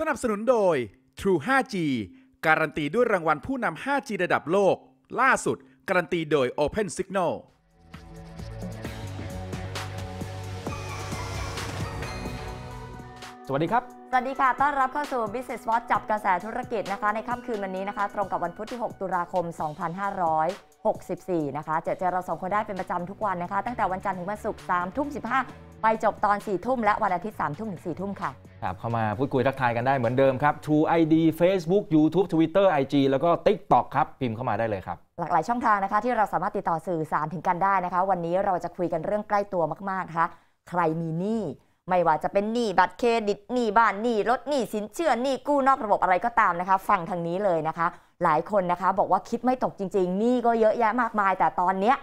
สนับสนุนโดย True 5G การันตีด้วยรางวัลผู้นำ 5G ระดับโลก ล่าสุด การันตีโดย Open Signal สวัสดีครับ สวัสดีค่ะ ต้อนรับเข้าสู่ Business Watch จับกระแสธุรกิจนะคะ ในค่ำคืนวันนี้นะคะ ตรงกับวันพุธที่ 6 ตุลาคม 2564นะคะเจอเจอเราสองคนได้เป็นประจำทุกวันนะคะ ตั้งแต่วันจันทร์ถึงวันศุกร์3ทุ่ม15 ไปจบตอน4ทุ่มและวันอาทิตย์3ทุ่มถึง4ทุ่มค่ะครับเข้ามาพูดคุยทักทายกันได้เหมือนเดิมครับ True ID Facebook YouTube Twitter IG แล้วก็ TikTok ครับ พิมพ์เข้ามาได้เลยครับ หลากหลายช่องทางนะคะที่เราสามารถติดต่อสื่อสารถึงกันได้นะคะวันนี้เราจะคุยกันเรื่องใกล้ตัวมากๆนะคะใครมีหนี้ไม่ว่าจะเป็นหนี้บัตรเครดิตหนี้บ้านหนี้รถหนี้สินเชื่อหนี้กู้นอกระบบอะไรก็ตามนะคะฟังทางนี้เลยนะคะ หลายคนนะคะ บอกว่าคิดไม่ตกจริงๆหนี้ก็เยอะแยะมากมาย แต่ตอนเนี้ย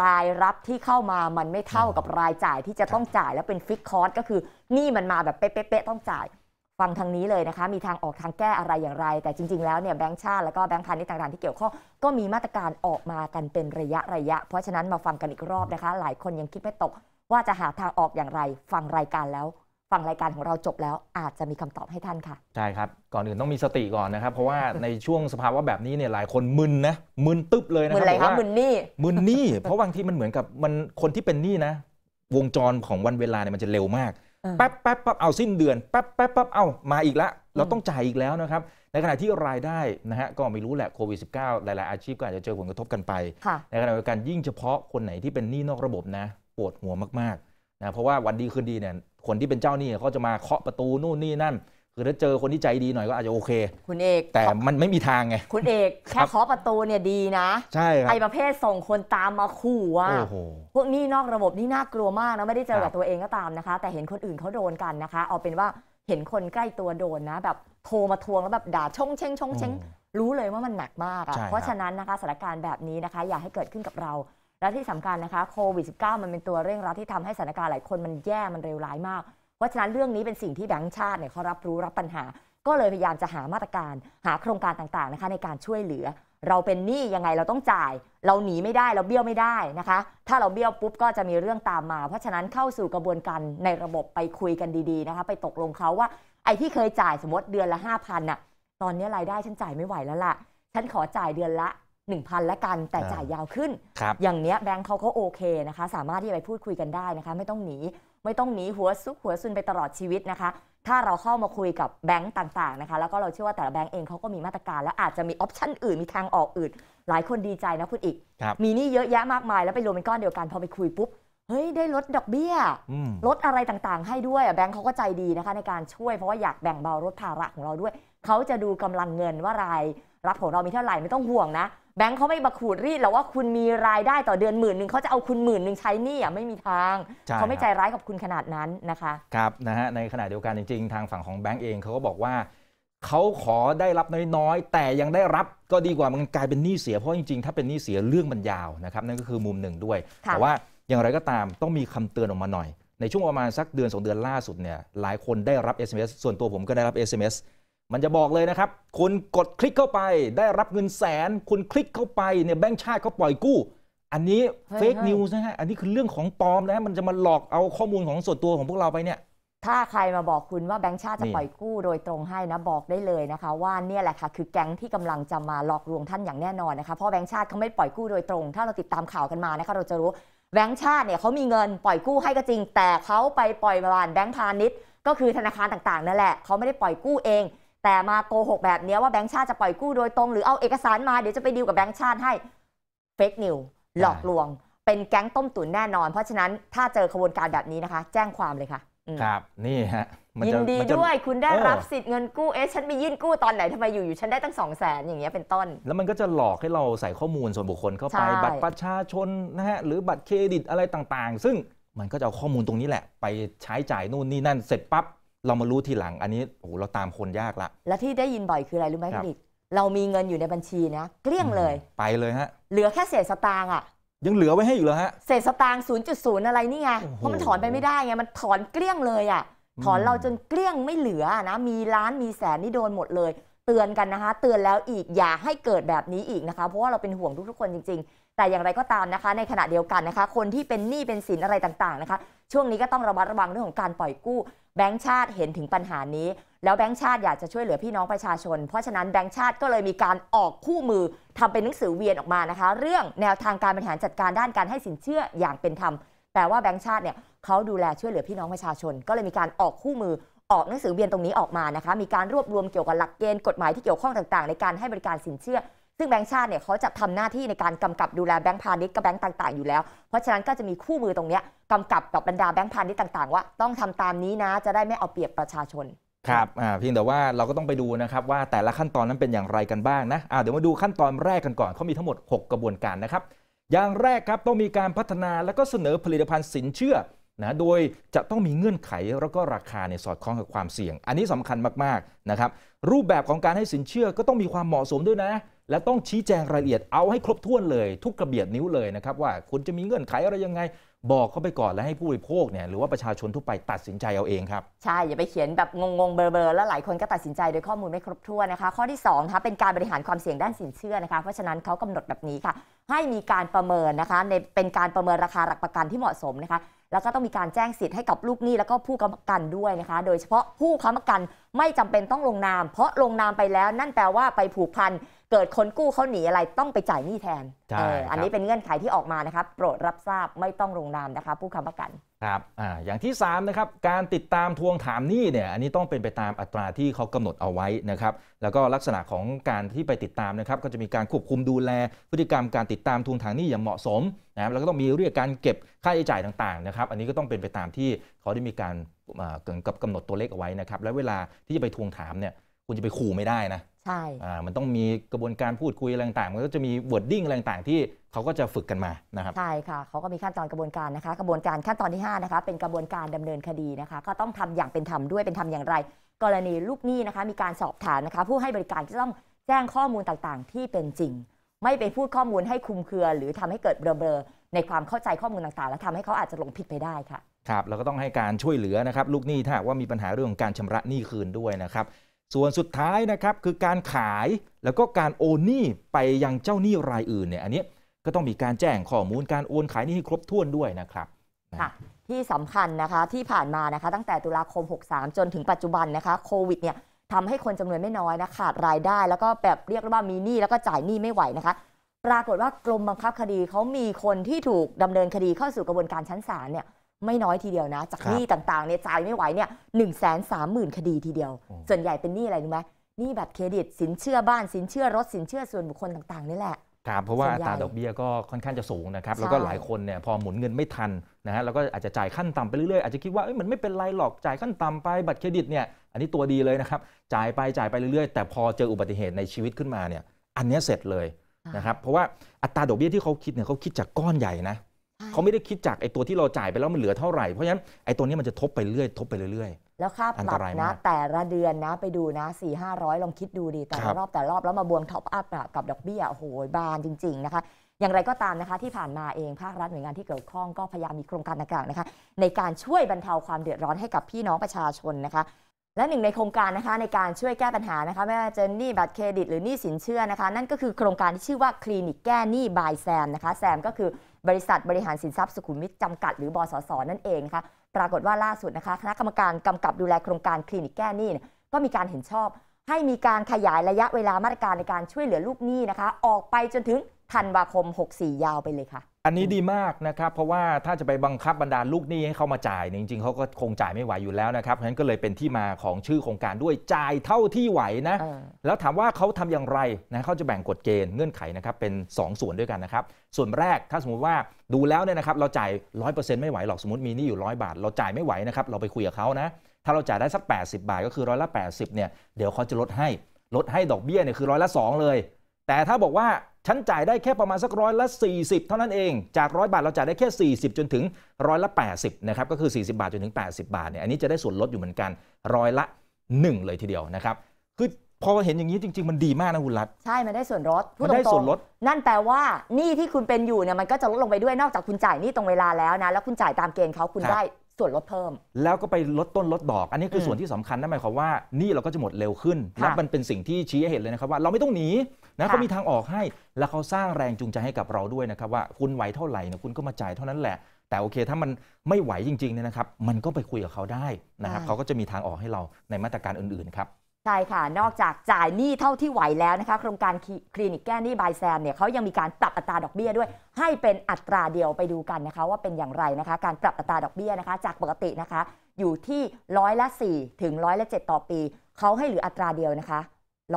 รายรับที่เข้ามามันไม่เท่ากับรายจ่ายที่จะต้องจ่ายแล้วเป็นฟิกคอร์สก็คือนี่มันมาแบบ เป๊ะๆต้องจ่าย ฟังทางนี้เลยนะคะ มีทางออกทางแก้อะไรอย่างไร แต่จริงๆ แล้วเนี่ยแบงค์ชาติ แล้วก็แบงค์พาณิชย์ต่างๆที่เกี่ยวข้องก็มีมาตรการออกมากันเป็นระยะ ระยะ เพราะฉะนั้นมาฟังกันอีกรอบนะคะ หลายคนยังคิดไม่ตกว่าจะหาทางออกอย่างไรฟังรายการแล้วฟังรายการของเราจบแล้วอาจจะมีคำตอบให้ท่านค่ะใช่ครับก่อน อื่นต้องมีสติก่อนนะครับเพราะว่าในช่วงสภาวะแบบนี้เนี่ยหลายคนมึนนะมึนตึ๊บเลยนะครับมึนอะไรคะมึนนี่มึนนี่เพราะบางที่มันเหมือนกับมันคนที่เป็นนี่นะ วงจรของวันเวลาเนี่ยมันจะเร็วมากแป๊บแป๊บปั๊บเอาสิ้นเดือนแป๊บแป๊บปั๊บเอามาอีกแล้วเราต้องจ่ายอีกแล้วนะครับในขณะที่รายได้นะฮะก็ไม่รู้แหละโควิด -19 หลายยอาชีพก็อาจจะเจอผลกระทบกันไปในขณะเดียวกันยิ่งเฉพาะคนไหนที่เป็นนี่นอกระบบนะปวดหัวมากๆนะเพราะว่าวันดีคืนดีเนี่ยคนที่เป็นเจ้าหนี้เขาจะมาเคาะประตูนู่นนี่นั่นคือถ้าเจอคนที่ใจดีหน่อยก็อาจจะโอเค คุณเอกแต่มันไม่มีทางไงคุณเอกแค่เคาะประตูเนี่ยดีนะใช่ครับไอประเภทส่งคนตามมาขู่อ่ะพวกนี้นอกระบบนี่น่ากลัวมากนะไม่ได้เจอกับตัวเองก็ตามนะคะ แต่เห็นคนอื่นเขาโดนกันนะคะ เอาเป็นว่าเห็นคนใกล้ตัวโดนนะแบบโทรมาทวงแล้วแบบด่าชงเชงชงเชงรู้เลยว่ามันหนักมากอ่ะเพราะฉะนั้นนะคะสถานการณ์แบบนี้นะคะ อย่าให้เกิดขึ้นกับเราและที่สำคัญนะคะโควิด -19 มันเป็นตัวเร่งรัดที่ทำให้สถานการณ์หลายคนมันแย่มันเร็วร้ายมาก เพราะฉะนั้นเรื่องนี้เป็นสิ่งที่แบงค์ชาติเนี่ยเขารับรู้รับปัญหา ก็เลยพยายามจะหามาตรการ หาโครงการต่างๆนะคะ ในการช่วยเหลือ เราเป็นหนี้ยังไงเราต้องจ่าย เราหนีไม่ได้เราเบี้ยวไม่ได้นะคะ ถ้าเราเบี้ยวปุ๊บก็จะมีเรื่องตามมา เพราะฉะนั้นเข้าสู่กระบวนการในระบบไปคุยกันดีๆนะคะ ไปตกลงเขาว่าไอ้ที่เคยจ่ายสมมติเดือนละ 5,000น่ะตอนนี้รายได้ฉันจ่ายไม่ไหวแล้วล่ะฉันขอจ่ายเดือนละ1,000และกันแต่จ่ายยาวขึ้น อย่างเนี้ยแบงค์เขาก็โอเคนะคะสามารถที่จะไปพูดคุยกันได้นะคะไม่ต้องหนีไม่ต้องหนีหัวซุกหัวซุนไปตลอดชีวิตนะคะ ถ้าเราเข้ามาคุยกับแบงค์ต่างๆนะคะแล้วก็เราเชื่อว่าแต่ละแบงค์เองเขาก็มีมาตรการและอาจจะมีออปชันอื่นมีทางออกอื่นหลายคนดีใจนะคุณอีก มีนี่เยอะแยะมากมาย แล้วไปรวมเป็นก้อนเดียวกันพอไปคุยปุ๊บเฮ้ยได้ลดดอกเบี้ยลดอะไรต่างๆ ให้ด้วยแบงค์เขาก็ใจดีนะคะในการช่วยเพราะว่าอยากแบ่งเบาลดภาระของเราด้วยเขาจะดูกำลังเงินว่ารายรับของเรา มีเท่าไหร่ไม่ต้องห่วงนะแบงค์เขาไม่มาขูดรีดหรอกว่าคุณมีรายได้ต่อเดือนหมื่นหนึ่งเขาจะเอาคุณหมื่นหนึ่งใช้หนี้อ่ะไม่มีทางเขาไม่ใจร้ายกับคุณขนาดนั้นนะคะครับนะฮะในขณะเดียวกันจริงๆ ทางฝั่งของแบงค์เองเขาก็บอกว่าเขาขอได้รับน้อยๆแต่ยังได้รับก็ดีกว่ามันกลายเป็นหนี้เสียเพราะจริง ๆ ถ้าเป็นหนี้เสียเรื่องมันยาวนะครับนั่นก็คือมุมหนึ่งด้วยแต่ว่าอย่างไรก็ตามต้องมีคำเตือนออกมาหน่อย ในช่วงประมาณสักเดือนสองเดือนล่าสุดเนี่ยหลายคนได้รับ SMS ส่วนตัวผมก็ได้รับ SMS มันจะบอกเลยนะครับ คุณกดคลิกเข้าไปได้รับเงินแสน คุณคลิกเข้าไปเนี่ยแบงค์ชาติเขาปล่อยกู้ อันนี้เฟกนิวส์นะฮะอันนี้คือเรื่องของปลอมนะฮะมันจะมาหลอกเอาข้อมูลของส่วนตัวของพวกเราไปเนี่ย ถ้าใครมาบอกคุณว่าแบงค์ชาติจะปล่อยกู้โดยตรงให้นะบอกได้เลยนะคะว่าเนี่ยแหละค่ะ คือแก๊งที่กำลังจะมาหลอกลวงท่านอย่างแน่นอนนะคะ เพราะแบงค์ชาติเขาไม่ปล่อยกู้โดยตรง ถ้าเราติดตามข่าวกันมานะคะเราจะรู้แบงค์ชาติเนี่ยเขามีเงินปล่อยกู้ให้ก็จริง แต่เขาไปปล่อยผ่านแบงค์พาณิชย์ ก็คือธนาคารต่างๆนั่นแหละเขาไม่ได้ปล่อยกู้เองแต่มาโกหกแบบนี้ว่าแบงค์ชาติจะปล่อยกู้โดยตรง หรือเอาเอกสารมาเดี๋ยวจะไปดีลกับแบงค์ชาติให้ เฟกนิว หลอกลวง เป็นแก๊งต้มตุ๋นแน่นอน เพราะฉะนั้นถ้าเจอขบวนการแบบนี้นะคะ แจ้งความเลยค่ะครับนี่ฮะยินดีด้วยคุณได้รับสิทธิ์เงินกู้เอ๊ะฉันไปยื่นกู้ตอนไหนทำไมอยู่อยู่ฉันได้ตั้งสองแสนอย่างเงี้ยเป็นต้น แล้วมันก็จะหลอกให้เราใส่ข้อมูลส่วนบุคคลเข้าไปบัตรประชาชนนะฮะหรือบัตรเครดิตอะไรต่างๆ ซึ่งมันก็จะเอาข้อมูลตรงนี้แหละ ไปใช้จ่ายนู่นนี่นั่นเสร็จปั๊บเรามารู้ทีหลังอันนี้โอ้โหเราตามคนยากละและที่ได้ยินบ่อยคืออะไรรู้ไหมพี่ดิกเรามีเงินอยู่ในบัญชีนะเกลี้ยงเลยไปเลยฮะเหลือแค่เศษสตางค์อ่ะยังเหลือไว้ให้อยู่เหรอฮะเศษสตางค์0.0 อะไรนี่ไงเพราะมันถอนไปไม่ได้ไงมันถอนเกลี้ยงเลยอ่ะถอนเราจนเกลี้ยงไม่เหลือนะมีล้านมีแสนนี่โดนหมดเลย เตือนกันนะคะ เตือนแล้วอีกอย่าให้เกิดแบบนี้อีกนะคะเพราะว่าเราเป็นห่วงทุกๆคนจริง ๆ แต่อย่างไรก็ตามนะคะ ในขณะเดียวกันนะคะ คนที่เป็นหนี้เป็นสินอะไรต่างๆนะคะ ช่วงนี้ก็ต้องระมัดระวังเรื่องของการปล่อยกู้แบงค์ชาติเห็นถึงปัญหานี้แล้วแบงค์ชาติอยากจะช่วยเหลือพี่น้องประชาชนเพราะฉะนั้นแบงค์ชาติก็เลยมีการออกคู่มือทำเป็นหนังสือเวียนออกมานะคะ เรื่องแนวทางการบริหารจัดการด้านการให้สินเชื่ออย่างเป็นธรรมแต่ว่าแบงค์ชาติเนี่ยเขาดูแลช่วยเหลือพี่น้องประชาชน ก็เลยมีการออกคู่มือออกหนังสือเวียนตรงนี้ออกมานะคะมีการรวบรวมเกี่ยวกับหลักเกณฑ์กฎหมายที่เกี่ยวข้องต่าง ๆ ในการให้บริการสินเชื่อซึ่งแบงก์ชาติเนี่ยเขาจะทำหน้าที่ในการกำกับดูแลแบงก์พาณิชย์กับแบงก์ต่างๆอยู่แล้ว เพราะฉะนั้นก็จะมีคู่มือตรงนี้กำกับกับบรรดาแบงก์พาณิชย์ต่างๆ ว่าต้องทำตามนี้นะ จะได้ไม่เอาเปรียบประชาชน ครับเพียงแต่ว่าเราก็ต้องไปดูนะครับว่าแต่ละขั้นตอนนั้นเป็นอย่างไรกันบ้างนะะเดี๋ยวมาดูขั้นตอนแรกกันก่อนเขามีทั้งหมด 6 กระบวนการนะครับ อย่างแรกครับต้องมีการพัฒนาแล้วก็เสนอผลิตภัณฑ์สินเชื่อนะโดยจะต้องมีเงื่อนไข แล้วก็ราคาเนี่ยสอดคล้องกับความเสี่ยง อันนี้สำคัญมากๆนะครับ รูปแบบของการให้สินเชื่อก็ต้องมีความเหมาะสมด้วยนะและต้องชี้แจงรายละเอียดเอาให้ครบถ้วนเลย ทุกกระเบียดนิ้วเลยนะครับว่าคุณจะมีเงื่อนไขอะไรยังไง บอกเขาไปก่อน แล้วให้ผู้บริโภคเนี่ยหรือว่าประชาชนทั่วไปตัดสินใจเอาเองครับใช่อย่าไปเขียนแบบงงๆเบลอๆแล้วหลายคนก็ตัดสินใจโดยข้อมูลไม่ครบถ้วนนะคะข้อที่2นะคะเป็นการบริหารความเสี่ยงด้านสินเชื่อนะคะเพราะฉะนั้นเขากำหนดแบบนี้ค่ะให้มีการประเมินนะคะในเป็นการประเมินราคาหลักประกันที่เหมาะสมนะคะแล้วก็ต้องมีการแจ้งสิทธิ์ให้กับลูกหนี้แล้วก็ผู้ค้ำประกันด้วยนะคะโดยเฉพาะผู้ค้ำประกันไม่จำเป็นต้องลงนาม เพราะลงนามไปแล้วนั่นแปลว่าไปผูกพันเกิดคนกู้เขาหนีอะไรต้องไปจ่ายหนี้แทนอันนี้เป็นเงื่อนไขที่ออกมานะครับ โปรดรับทราบไม่ต้องลงนามนะคะผู้ค้ำประกันครับออย่างที่3นะครับการติดตามทวงถามหนี้เนี่ยอันนี้ต้องเป็นไปตามอัตราที่เขากำหนดเอาไว้นะครับแล้วก็ลักษณะของการที่ไปติดตามนะครับ ก็จะมีการควบคุมดูแลพฤติกรรมการติดตามทวงถามหนี้อย่างเหมาะสมนะครับแล้วก็ต้องมีเรื่องการเก็บค่าใช้จ่ายต่าง ๆนะครับ อันนี้ก็ต้องเป็นไปตามที่เขาได้มีการเกินกับกำหนดตัวเลขเอาไว้นะครับ และเวลาที่จะไปทวงถามเนี่ยคุณจะไปขู่ไม่ได้นะใช่มันต้องมีกระบวนการพูดคุยอะไรต่างๆ มันก็จะมีวอร์ดดิ้งอะไรต่าง ๆ ที่เขาก็จะฝึกกันมา นะครับ ใช่ค่ะ เขาก็มีขั้นตอนกระบวนการนะคะ กระบวนการขั้นตอนที่5นะคะ เป็นกระบวนการดำเนินคดีนะคะ ก็ต้องทำอย่างเป็นธรรมด้วย เป็นธรรมอย่างไร กรณีลูกหนี้นะคะ มีการสอบถามนะคะ ผู้ให้บริการจะต้องแจ้งข้อมูลต่างๆ ที่เป็นจริง ไม่ไปพูดข้อมูลให้คุมเครือหรือทำให้เกิดเบลอๆในความเข้าใจข้อมูลต่างๆและทำให้เขาอาจจะหลงผิดไปได้ค่ะ ครับแล้วก็ต้องให้การช่วยเหลือนะครับลูกหนี้ถ้าว่ามีปัญหาเรื่องการชำระหนี้คืนด้วยนะครับส่วนสุดท้ายนะครับคือการขายแล้วก็การโอนหนี้ไปยังเจ้าหนี้รายอื่นเนี่ยอันนี้ก็ต้องมีการแจ้งข้อมูล การโอนขายหนี้ให้ครบถ้วนด้วยนะครับค่ะที่สำคัญนะคะที่ผ่านมานะคะตั้งแต่ตุลาคม63จนถึงปัจจุบันนะคะโควิดเนี่ยทำให้คนจำนวนไม่น้อยนะขาดรายได้แล้วก็แบบเรียกว่ามีหนี้แล้วก็จ่ายหนี้ไม่ไหวนะคะปรากฏว่ากรมบังคับคดีเขามีคนที่ถูกดำเนินคดีเข้าสู่กระบวนการชั้นศาลเนี่ยไม่น้อยทีเดียวนะ จากหนี้ต่างๆเนี่ยจ่ายไม่ไหวเนี่ยหนึ่งแสนสามหมื่นคดีทีเดียว ส่วนใหญ่เป็นหนี้อะไรรู้ไหมหนี้บัตรเครดิตสินเชื่อบ้านสินเชื่อรถสินเชื่อส่วนบุคคลต่างๆนี่แหละครับเพราะว่าอัตราดอกเบี้ยก็ค่อนข้างจะสูงนะครับ แล้วก็หลายคนเนี่ยพอหมุนเงินไม่ทันนะฮะแล้วก็อาจจะจ่ายขั้นต่ำไปเรื่อยๆ อาจจะคิดว่ามันไม่เป็นไรหรอกจ่ายขั้นต่ำไปบัตรเครดิตเนี่ยอันนี้ตัวดีเลยนะครับจ่ายไปจ่ายไปเรื่อยๆแต่พอเจออุบัติเหตุในชีวิตขึ้นมาเนี่ยอันนี้เสร็จเลยนะครับเพราะว่าอัตราดอกเบี้ยที่เขาคิดเนี่ยเขาคิดจากก้อนใหญ่นะเขาไม่ได้คิดจากไอ้ตัวที่เราจ่ายไปแล้วมันเหลือเท่าไหร่เพราะฉะนั้นไอ้ตัวนี้มันจะทบไปเรื่อยทบไปเรื่อยแล้วค่าปรับนะแต่ละเดือนนะไปดูนะ4้อยลองคิดดูดี แต่ละรอบแต่รอบแล้วมาบวงท็อปอัพกับดอกเบี้ย โอ้โหบานจริงๆนะคะ อย่างไรก็ตามนะคะที่ผ่านมาเองภาครัฐหน่วยงานที่เกี่ยวข้องก็พยายามมีโครงการต่างๆนะคะ ในการช่วยบรรเทาความเดือดร้อนให้กับพี่น้องประชาชนนะคะ และหนึ่งในโครงการนะคะ ในการช่วยแก้ปัญหานะคะ ไม่ว่าจะหนี้บัตรเครดิต หรือหนี้สินเชื่อนะคะนั่นก็คือโครงการที่ชื่อว่าคลินิกแก้หนี้บายแซมนะคะแซมก็คือบริษัท บริหารสินทรัพย์สุขุมวิทจำกัดหรือ บสส นั่นเองนะคะปรากฏว่าล่าสุดนะคะคณะกรรมการกำกับดูแลโครงการคลินิกแก้หนี้ ก็มีการเห็นชอบ ให้มีการขยายระยะเวลามาตรการในการช่วยเหลือลูกหนี้นะคะ ออกไปจนถึงธันวาคม 64 ยาวไปเลยค่ะ อันนี้ดีมากนะครับเพราะว่าถ้าจะไปบังคับบรรดาลูกหนี้ให้เขามาจ่ายเนี่ยจริง ๆเขาก็คงจ่ายไม่ไหวอยู่แล้วนะครับเพราะฉะนั้นก็เลยเป็นที่มาของชื่อโครงการด้วยจ่ายเท่าที่ไหวนะแล้วถามว่าเขาทำอย่างไรนะเขาจะแบ่งกฎเกณฑ์เงื่อนไขนะครับเป็น 2 ส่วนด้วยกันนะครับส่วนแรกถ้าสมมุติว่าดูแล้วเนี่ยนะครับเราจ่าย 100%ไม่ไหวหรอกสมมติมีนี่อยู่ร้อยบาท เราจ่ายไม่ไหวนะครับเราไปคุยกับเขานะถ้าเราจ่ายได้สัก 80บาทก็คือร้อยละ 80เนี่ยเดี๋ยวเขาจะลดให้ลดให้ดอกเบี้ยเนี่ยคือร้อยละ 2 เลย แต่ถ้าบอกว่าฉันจ่ายได้แค่ประมาณสักร้อยละ 40 เท่านั้นเองจากร้อยบาทเราจ่ายได้แค่ 40 จนถึงร้อยละ80นะครับก็คือ 40 บาทจนถึง 80 บาทเนี่ยอันนี้จะได้ส่วนลดอยู่เหมือนกันร้อยละ 1 เลยทีเดียวนะครับคือพอเห็นอย่างนี้จริง ๆ มันดีมากนะคุณรัฐใช่มันได้ส่วนลดมันได้ส่วนลดนั่นแปลว่าหนี้ที่คุณเป็นอยู่เนี่ยมันก็จะลดลงไปด้วยนอกจากคุณจ่ายหนี้ตรงเวลาแล้วนะแล้วคุณจ่ายตามเกณฑ์เขาคุณได้ส่วนลดเพิ่ม แล้วก็ไปลดต้นลดดอก อันนี้คือส่วนที่สำคัญนั่นหมายความว่านี่เราก็จะหมดเร็วขึ้น และมันเป็นสิ่งที่ชี้ให้เห็นเลยนะครับว่า เราไม่ต้องหนีนะเขามีทางออกให้แล้วเขาสร้างแรงจูงใจให้กับเราด้วยนะครับว่าคุณไหวเท่าไหร่เนี่ยคุณก็มาจ่ายเท่านั้นแหละ แต่โอเคถ้ามันไม่ไหวจริงๆเนี่ยนะครับมันก็ไปคุยกับเขาได้นะครับเขาก็จะมีทางออกให้เราในมาตรการอื่นๆครับใช่ค่ะนอกจากจ่ายหนี้เท่าที่ไหวแล้วนะคะ โครงการคลินิกแก้หนี้บายแซมเนี่ยเขายังมีการปรับอัตราดอกเบี้ยด้วย ให้เป็นอัตราเดียวไปดูกันนะคะ ว่าเป็นอย่างไรนะคะ การปรับอัตราดอกเบี้ยนะคะ จากปกตินะคะ อยู่ที่ร้อยละ4ถึงร้อยละ7ต่อปีเขาให้เหลืออัตราเดียวนะคะ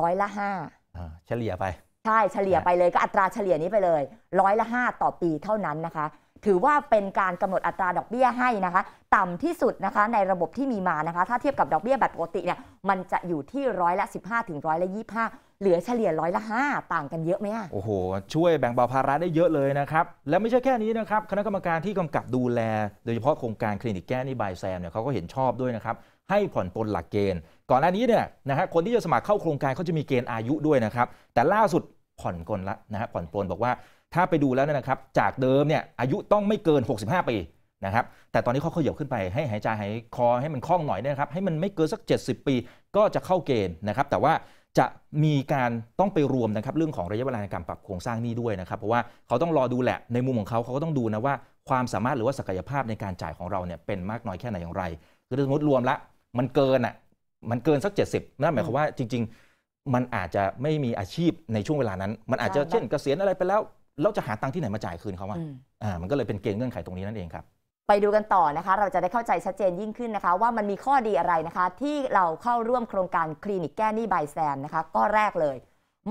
ร้อยละ5เฉลี่ยไปใช่เฉลี่ยไปเลยก็อัตราเฉลี่ยนี้ไปเลยร้อยละ5ต่อปีเท่านั้นนะคะ ถือว่าเป็นการกำหนดอัตราดอกเบี้ยให้นะคะ ต่ำที่สุดนะคะ ในระบบที่มีมานะคะถ้าเทียบกับดอกเบี้ยแบบปกติเนี่ยมันจะอยู่ที่ร้อยละ15ถึงร้อยละ25เหลือเฉลี่ยร้อยละ 5 ต่างกันเยอะไหมโอ้โหช่วยแบ่งเบาภาระได้เยอะเลยนะครับและไม่ใช่แค่นี้นะครับคณะกรรมการที่กำกับดูแลโดยเฉพาะโครงการคลินิกแก้หนี้บายแซมเนี่ยเขาก็เห็นชอบด้วยนะครับให้ผ่อนปลนหลักเกณฑ์ก่อนหน้านี้เนี่ยนะฮะคนที่จะสมัครเข้าโครงการเขาจะมีเกณฑ์อายุด้วยนะครับแต่ล่าสุดผ่อนกลนละนะฮะผ่อนปลนบอกว่า ถ้าไปดูแล้วนะครับจากเดิมเนี่ยอายุต้องไม่เกิน 65 ปีนะครับแต่ตอนนี้เขาเขยิบขึ้นไป ให้หายใจหายคอให้มันคล่องหน่อยนะครับให้มันไม่เกินสัก 70 ปี ก็จะเข้าเกณฑ์นะครับแต่ว่าจะมีการต้องไปรวมนะครับเรื่องของระยะเวลาในการปรับโครงสร้างนี้ด้วยนะครับเพราะว่าเขาต้องรอดูแหละ ในมุมของเขาเขาก็ต้องดูนะว่า ความสามารถหรือว่าศักยภาพในการจ่ายของเราเนี่ยเป็นมากน้อยแค่ไหนอย่างไรคือสมมติรวมละมันเกินอ่ะ มันเกินสัก 70นั่นหมายความว่าจริงๆมันอาจจะไม่มีอาชีพในช่วงเวลานั้น มันอาจจะเช่นเกษียณอะไรไปแล้ว เราจะหาตังที่ไหนมาจ่ายคืนเขาอ่ะอ่า มันก็เลยเป็นเกณฑ์เงื่อนไขตรงนี้นั่นเองครับ ไปดูกันต่อนะคะ เราจะได้เข้าใจชัดเจนยิ่งขึ้นนะคะ ว่ามันมีข้อดีอะไรนะคะ ที่เราเข้าร่วมโครงการคลินิกแก้หนี้ใบแซนนะคะก็แรกเลย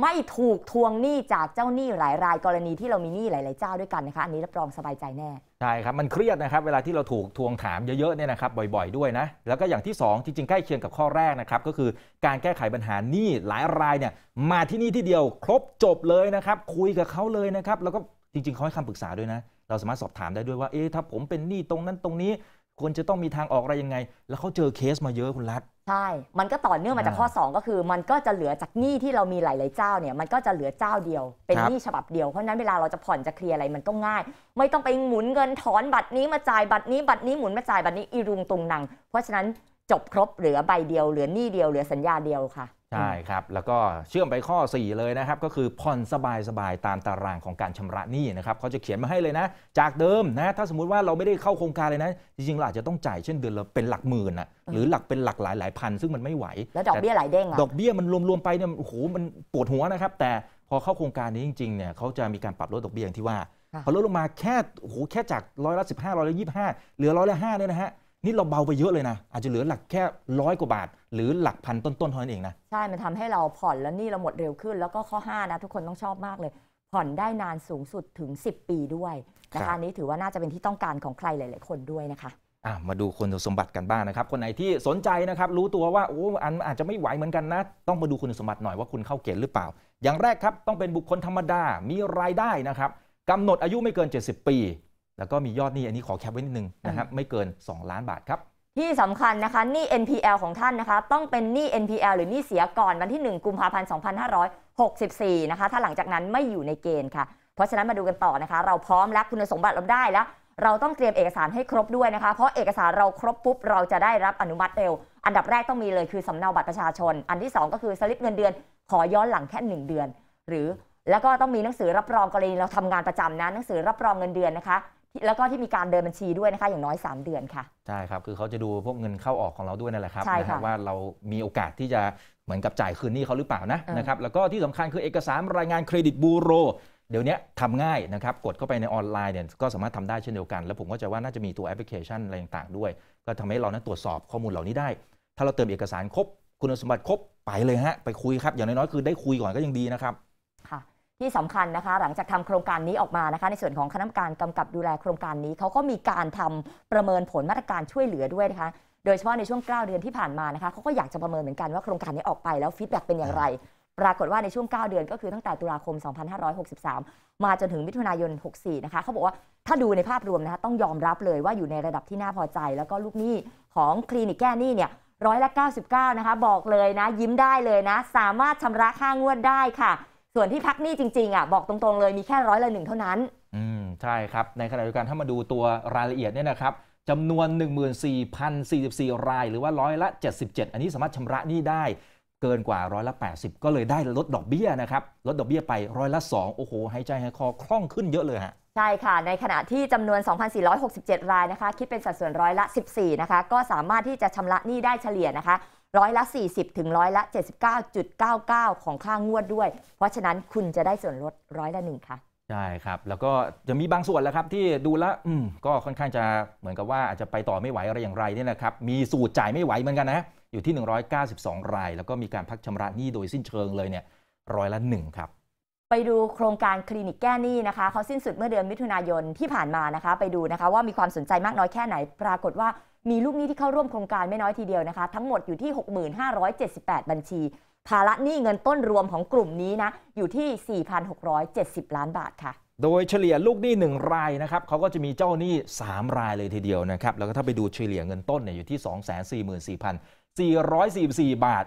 ไม่ถูกทวงหนี้จากเจ้าหนี้หลายรายกรณีที่เรามีหนี้หลายๆเจ้าด้วยกันนะคะ อันนี้รับรองสบายใจแน่ใช่ครับ มันเครียดนะครับเวลาที่เราถูกทวงถามเยอะๆเนี่ยนะครับบ่อยๆด้วยนะแล้วก็อย่างที่2จริงๆใกล้เคียงกับข้อแรกนะครับก็คือการแก้ไขปัญหานี่หลายรายเนี่ยมาที่นี่ที่เดียวครบจบเลยนะครับคุยกับเขาเลยนะครับแล้วก็จริงๆเขาให้คำปรึกษาด้วยนะเราสามารถสอบถามได้ด้วยว่าเอ๊ะถ้าผมเป็นหนี้ตรงนั้นตรงนี้ควรจะต้องมีทางออกอะไรยังไง แล้วเขาเจอเคสมาเยอะคุณรัฐใช่ มันก็ต่อเนื่องมาจากข้อ 2 ก็คือ มันก็จะเหลือจากหนี้ที่เรามีหลายๆเจ้าเนี่ย มันก็จะเหลือเจ้าเดียว เป็นหนี้ฉบับเดียว เพราะนั้นเวลาเราจะผ่อนจะเคลียร์อะไรมันก็ง่าย ไม่ต้องไปหมุนเงินถอนบัตรนี้มาจ่ายบัตรนี้ บัตรนี้หมุนมาจ่ายบัตรนี้อีรุงตุงนัง เพราะฉะนั้นจบครบเหลือใบเดียวเหลือหนี้เดียวเหลือสัญญาเดียวค่ะใช่ครับแล้วก็เชื่อมไปข้อ 4 เลยนะครับ ก็คือผ่อน สบายสบายตามตารางของการชำระหนี้นะครับเขาจะเขียนมาให้เลยนะ จากเดิมนะถ้าสมมุติว่าเราไม่ได้เข้าโครงการเลยนะ จริงๆเราอาจจะต้องจ่ายเช่นเดือนละเป็นหลักหมื่นอะหรือหลักเป็นหลักหลายหลายพันซึ่งมันไม่ไหวแล้วดอกเบี้ยหลายเด้งอะดอกเบี้ยมันรวมๆไปเนี่ยโอ้โหมันปวดหัวนะครับ แต่พอเข้าโครงการนี้จริงๆเนี่ยเขาจะมีการปรับลดดอกเบี้ยอย่างที่ว่าพอลดลงมาแค่โอ้โหแค่จากร้อยละสิบห้าร้อยละยี่สิบห้าเหลือร้อยละห้าเนี่ยนะฮะนี่เราเบาไปเยอะเลยนะ อาจจะเหลือหลักแค่ร้อยกว่าบาทหรือหลักพันต้นๆเท่านั้นเองนะใช่มันทำให้เราผ่อนแล้วนี่เราหมดเร็วขึ้นแล้วก็ข้อ5นะทุกคนต้องชอบมากเลย ผ่อนได้นานสูงสุดถึง 10 ปีด้วยนะคะนี้ถือว่าน่าจะเป็นที่ต้องการของใครหลายๆ คนด้วยนะคะมาดูคุณสมบัติกันบ้างนะครับคนไหนที่สนใจนะครับ รู้ตัวว่าโอ้อันอาจจะไม่ไหวเหมือนกันนะ ต้องมาดูคุณสมบัติหน่อยว่าคุณเข้าเกณฑ์หรือเปล่า อย่างแรกครับต้องเป็นบุคคลธรรมดามีรายได้นะครับกำหนดอายุไม่เกิน 70 ปีแล้วก็มียอดหนี้อันนี้ขอแคปไว้นิดนึงนะครับไม่เกิน 2 ล้านบาทครับ ที่สำคัญนะคะหนี้ NPL ของท่านนะคะ ต้องเป็นหนี้ NPL หรือหนี้เสียก่อนวันที่ 1กุมภาพันธ์ 2564นะคะถ้าหลังจากนั้นไม่อยู่ในเกณฑ์ค่ะเพราะฉะนั้นมาดูกันต่อนะคะ เราพร้อมแล้วคุณสมบัติเราได้แล้ว เราต้องเตรียมเอกสารให้ครบด้วยนะคะเพราะเอกสารเราครบปุ๊บเราจะได้รับอนุมัติเร็ว อันดับแรกต้องมีเลยคือสำเนาบัตรประชาชน อันที่ 2 ก็คือสลิปเงินเดือนขอย้อนหลังแค่ 1 เดือน หรือแล้วก็ต้องมีหนังสือรับรองกรณีเราทำงานประจำนะหนังสือรับรองเงินเดือนนะคะแล้วก็ที่มีการเดินบัญชีด้วยนะคะอย่างน้อย 3 เดือนค่ะใช่ครับ คือเขาจะดูพวกเงินเข้าออกของเราด้วยนั่นแหละครับใช่ค่ะว่าเรามีโอกาสที่จะเหมือนกับจ่ายคืนนี้เขาหรือเปล่านะนะครับ แล้วก็ที่สำคัญคือเอกสารรายงานเครดิตบูโรเดี๋ยวนี้ทำง่ายนะครับ กดเข้าไปในออนไลน์เนี่ย ก็สามารถทำได้เช่นเดียวกัน แล้วผมก็จะว่าน่าจะมีตัวแอปพลิเคชันอะไรต่างๆด้วย ก็ทำให้เรานั้นตรวจสอบข้อมูลเหล่านี้ได้ ถ้าเราเติมเอกสารครบคุณสมบัติครบไปเลยฮะไปคุยครับอย่างน้อยๆคือได้คุยก่อนก็ยังดีนะครับที่สำคัญนะคะ หลังจากทำโครงการนี้ออกมานะคะ ในส่วนของคณะกรรมการกำกับดูแลโครงการนี้ เขาก็มีการทำประเมินผลมาตรการช่วยเหลือด้วยนะคะโดยเฉพาะในช่วง 9 เดือนที่ผ่านมานะคะเขาก็อยากจะประเมินเหมือนกันว่าโครงการนี้ออกไปแล้วฟีดแบ็เป็นอย่างไร ปรากฏว่าในช่วง 9 เดือนก็คือตั้งแต่ตุลาคม 2563 มาจนถึงมิถุนายน 64 นะคะเขาบอกว่าถ้าดูในภาพรวมนะคะต้องยอมรับเลยว่าอยู่ในระดับที่น่าพอใจ แล้วก็ลูกหนี้ของคลินิกแก้หนี้เนี่ยร้อยละ99นะคะบอกเลยนะ ยิ้มได้เลยนะ สามารถชำระค่างวดได้ค่ะส่วนที่พักหนี้จริงๆอ่ะบอกตรงๆเลยมีแค่ร้อยละหนึ่งเท่านั้นอืมใช่ครับ ในขณะเดียวกันถ้ามาดูตัวรายละเอียดเนี่ยนะครับจำนวน 14,044 รายหรือว่าร้อยละ 77 อันนี้สามารถชำระหนี้ได้เกินกว่าร้อยละ80 ก็เลยได้ลดดอกเบี้ยนะครับ ลดดอกเบี้ยไปร้อยละ 2 โอ้โหหายใจหายคอคล่องขึ้นเยอะเลยฮะใช่ค่ะ ในขณะที่จำนวน 2,467 รายนะคะคิดเป็นสัดส่วนร้อยละ 14 นะคะ ก็สามารถที่จะชำระหนี้ได้เฉลี่ยนะคะร้อยละ 40 ถึงร้อยละ 79.99 ของค่างวดด้วย เพราะฉะนั้นคุณจะได้ส่วนลดร้อยละหนึ่งค่ะใช่ครับแล้วก็จะมีบางส่วนแล้วครับที่ดูแล้วก็ค่อนข้างจะเหมือนกับว่า อาจจะไปต่อไม่ไหวอะไรอย่างไรเนี่ยนะครับมีสูตรจ่ายไม่ไหวเหมือนกันนะ อยู่ที่ 192ราย แล้วก็มีการพักชำระหนี้โดยสิ้นเชิงเลยเนี่ย ร้อยละหนึ่งครับไปดูโครงการคลินิกแก้หนี้นะคะเขาสิ้นสุดเมื่อเดือนมิถุนายนที่ผ่านมานะคะไปดูนะคะว่ามีความสนใจมากน้อยแค่ไหน ปรากฏว่ามีลูกหนี้ที่เข้าร่วมโครงการไม่น้อยทีเดียวนะคะทั้งหมดอยู่ที่ 6,578 บัญชี ภาระหนี้เงินต้นรวมของกลุ่มนี้นะอยู่ที่4,670ล้านบาทค่ะโดยเฉลี่ยลูกหนี้ 1 รายนะครับเขาก็จะมีเจ้าหนี้ 3 รายเลยทีเดียวนะครับแล้วก็ถ้าไปดูเฉลี่ยเงินต้นเนี่ยอยู่ที่ 244,444 บาท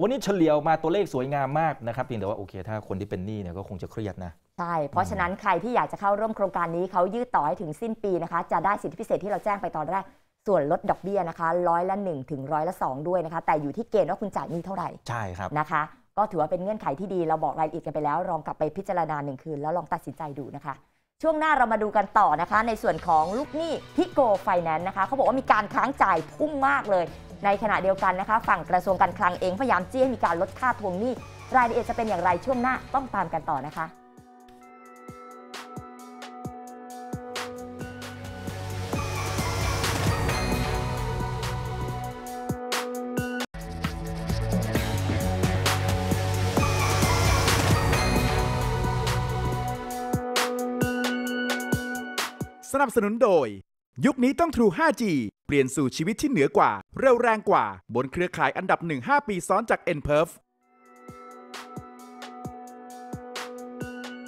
วันนี้เฉลี่ยมาตัวเลขสวยงามมากนะครับเพียงแต่ว่าโอเค ถ้าคนที่เป็นหนี้เนี่ยก็คงจะเครียดนะ ใช่ เพราะฉะนั้นใครที่อยากจะเข้าร่วมโครงการนี้เขายืดต่อให้ถึงสิ้นปีนะคะ จะได้สิทธิพิเศษที่เราแจ้งไปตอนแรก ส่วนลดดอกเบี้ยนะคะร้อยละ1ถึงร้อยละ 2 ด้วยนะคะแต่อยู่ที่เกณฑ์ว่าคุณจ่ายหนี้เท่าไหร่ใช่ครับนะคะก็ถือว่าเป็นเงื่อนไขที่ดีเราบอกรายละเอียดกันไปแล้วลองกลับไปพิจารณาหนึ่งคืนแล้วลองตัดสินใจดูนะคะ ช่วงหน้าเรามาดูกันต่อนะคะ ในส่วนของลูกหนี้พิโกไฟแนนซ์นะคะเขาบอกว่ามีการค้างจ่ายพุ่งมากเลยในขณะเดียวกันนะคะฝั่งกระทรวงการคลังเอง พยายามเจี้ยมีการลดค่าทวงหนี้ รายละเอียดจะเป็นอย่างไรช่วงหน้าต้องตามกันต่อนะคะ สนับสนุนโดยยุคนี้ต้อง True 5G เปลี่ยนสู่ชีวิตที่เหนือกว่า เร็วแรงกว่า บนเครือข่ายอันดับ 1 5 ปีซ้อนจาก n p e r f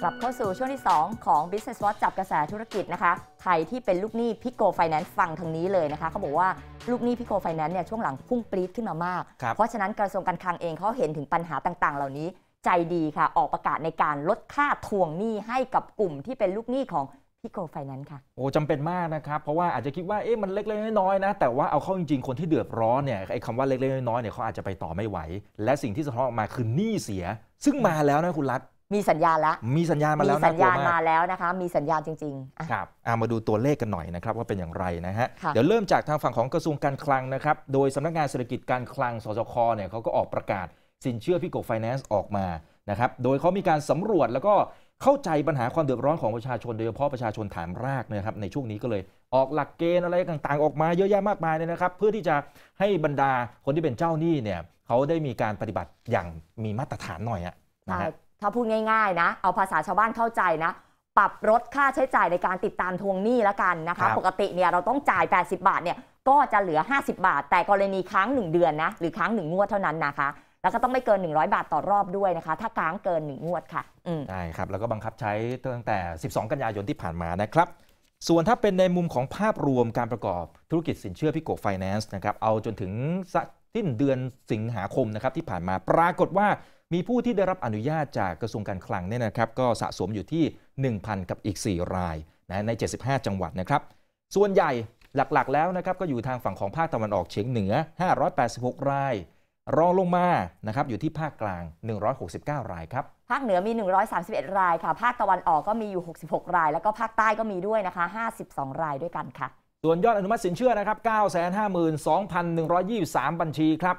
กลับเข้าสู่ช่วงที่ 2 ของ Business Watch จับกระแสธุรกิจนะคะใครที่เป็นลูกหนี้พิโกไฟแนนซ์ฟังทางนี้เลยนะคะเขาบอกว่าลูกหนี้พิโกไฟแนนซ์เนี่ยช่วงหลังพุ่งปรี๊ดขึ้นมามาก เพราะฉะนั้นกระทรวงการคลังเองเขาเห็นถึงปัญหาต่างๆ เหล่านี้ ใจดีค่ะ ออกประกาศในการลดค่าทวงหนี้ให้กับกลุ่มที่เป็นลูกหนี้ของพี่โกไฟนั้นค่ะโอ้จำเป็นมากนะครับ เพราะว่าอาจจะคิดว่าเอ๊ะมันเล็กเลกน้อยๆนะ แต่ว่าเอาเข้าจริงๆ คนที่เดือดร้อนเนี่ยไอ้คำว่าเล็กเลกน้อยๆเนี่ยเขาอาจจะไปต่อไม่ไหว และสิ่งที่สะท้อนออกมาคือหนี้เสีย ซึ่งมาแล้วนะคุณรัฐมีสัญญาแลวมีสัญญามาแล้วมีสัญญาณมาแล้วนะคะมีสัญญาณจริงๆครับมาดูตัวเลขกันหน่อยนะครับ ว่าเป็นอย่างไรนะฮะ เดี๋ยวเริ่มจากทางฝั่งของกระทรวงการคลังนะครับโดยสำนักงานเศรษฐกิจการคลังสสคเนี่ยเขาก็ออกประกาศสินเชื่อพิโกไฟแนนซ์ออกมานะครับโดยเขามีการสำรวจแล้วก็เข้าใจปัญหาความเดือดร้อนของประชาชนโดยเฉพาะประชาชนฐานรากนะครับ ในช่วงนี้ก็เลยออกหลักเกณฑ์อะไรต่างๆ ออกมาเยอะแยะมากมายเลยนะครับ เพื่อที่จะให้บรรดาคนที่เป็นเจ้าหนี้เนี่ยเขาได้มีการปฏิบัติอย่างมีมาตรฐานหน่อยอะนะฮะถ้าพูดง่าย ๆนะ เอาภาษาชาวบ้านเข้าใจนะปรับลดค่าใช้จ่ายในการติดตามทวงหนี้ละกันนะคะปกติเนี่ยเราต้องจ่าย 80 บาทเนี่ยก็จะเหลือ 50 บาท แต่กรณีค้าง1 เดือนนะหรือค้าง1งวดเท่านั้นนะคะแล้วก็ต้องไม่เกิน 100 บาทต่อรอบด้วยนะคะ ถ้าค้างเกิน 1 งวดค่ะใช่ครับ แล้วก็บังคับใช้ตั้งแต่ 12 กันยายนที่ผ่านมานะครับ ส่วนถ้าเป็นในมุมของภาพรวมการประกอบธุรกิจสินเชื่อพิโกไฟแนนซ์นะครับเอาจนถึงสิ้นเดือนสิงหาคมนะครับที่ผ่านมา ปรากฏว่ามีผู้ที่ได้รับอนุญาตจากกระทรวงการคลังเนี่ยนะครับก็สะสมอยู่ที่ 1,000 กับอีก 4 รายนะใน 75 จังหวัดนะครับส่วนใหญ่หลักๆแล้วนะครับก็อยู่ทางฝั่งของภาคตะวันออกเฉียงเหนือ 586รายรองลงมานะครับอยู่ที่ภาคกลาง 169 รายครับภาคเหนือมี 131 รายค่ะ ภาคตะวันออกก็มีอยู่ 66 ราย แล้วก็ภาคใต้ก็มีด้วยนะคะ 52 รายด้วยกันค่ะส่วนยอดอนุมัติสินเชื่อนะครับ 952,123 บัญชีครับ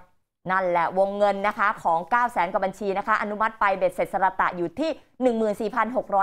นั่นแหละวงเงินนะคะของ 9 0 0 0 0กว่าบัญชีนะคะอนุมัติไปเบ็ดเสร็จสระตะอยู่ที่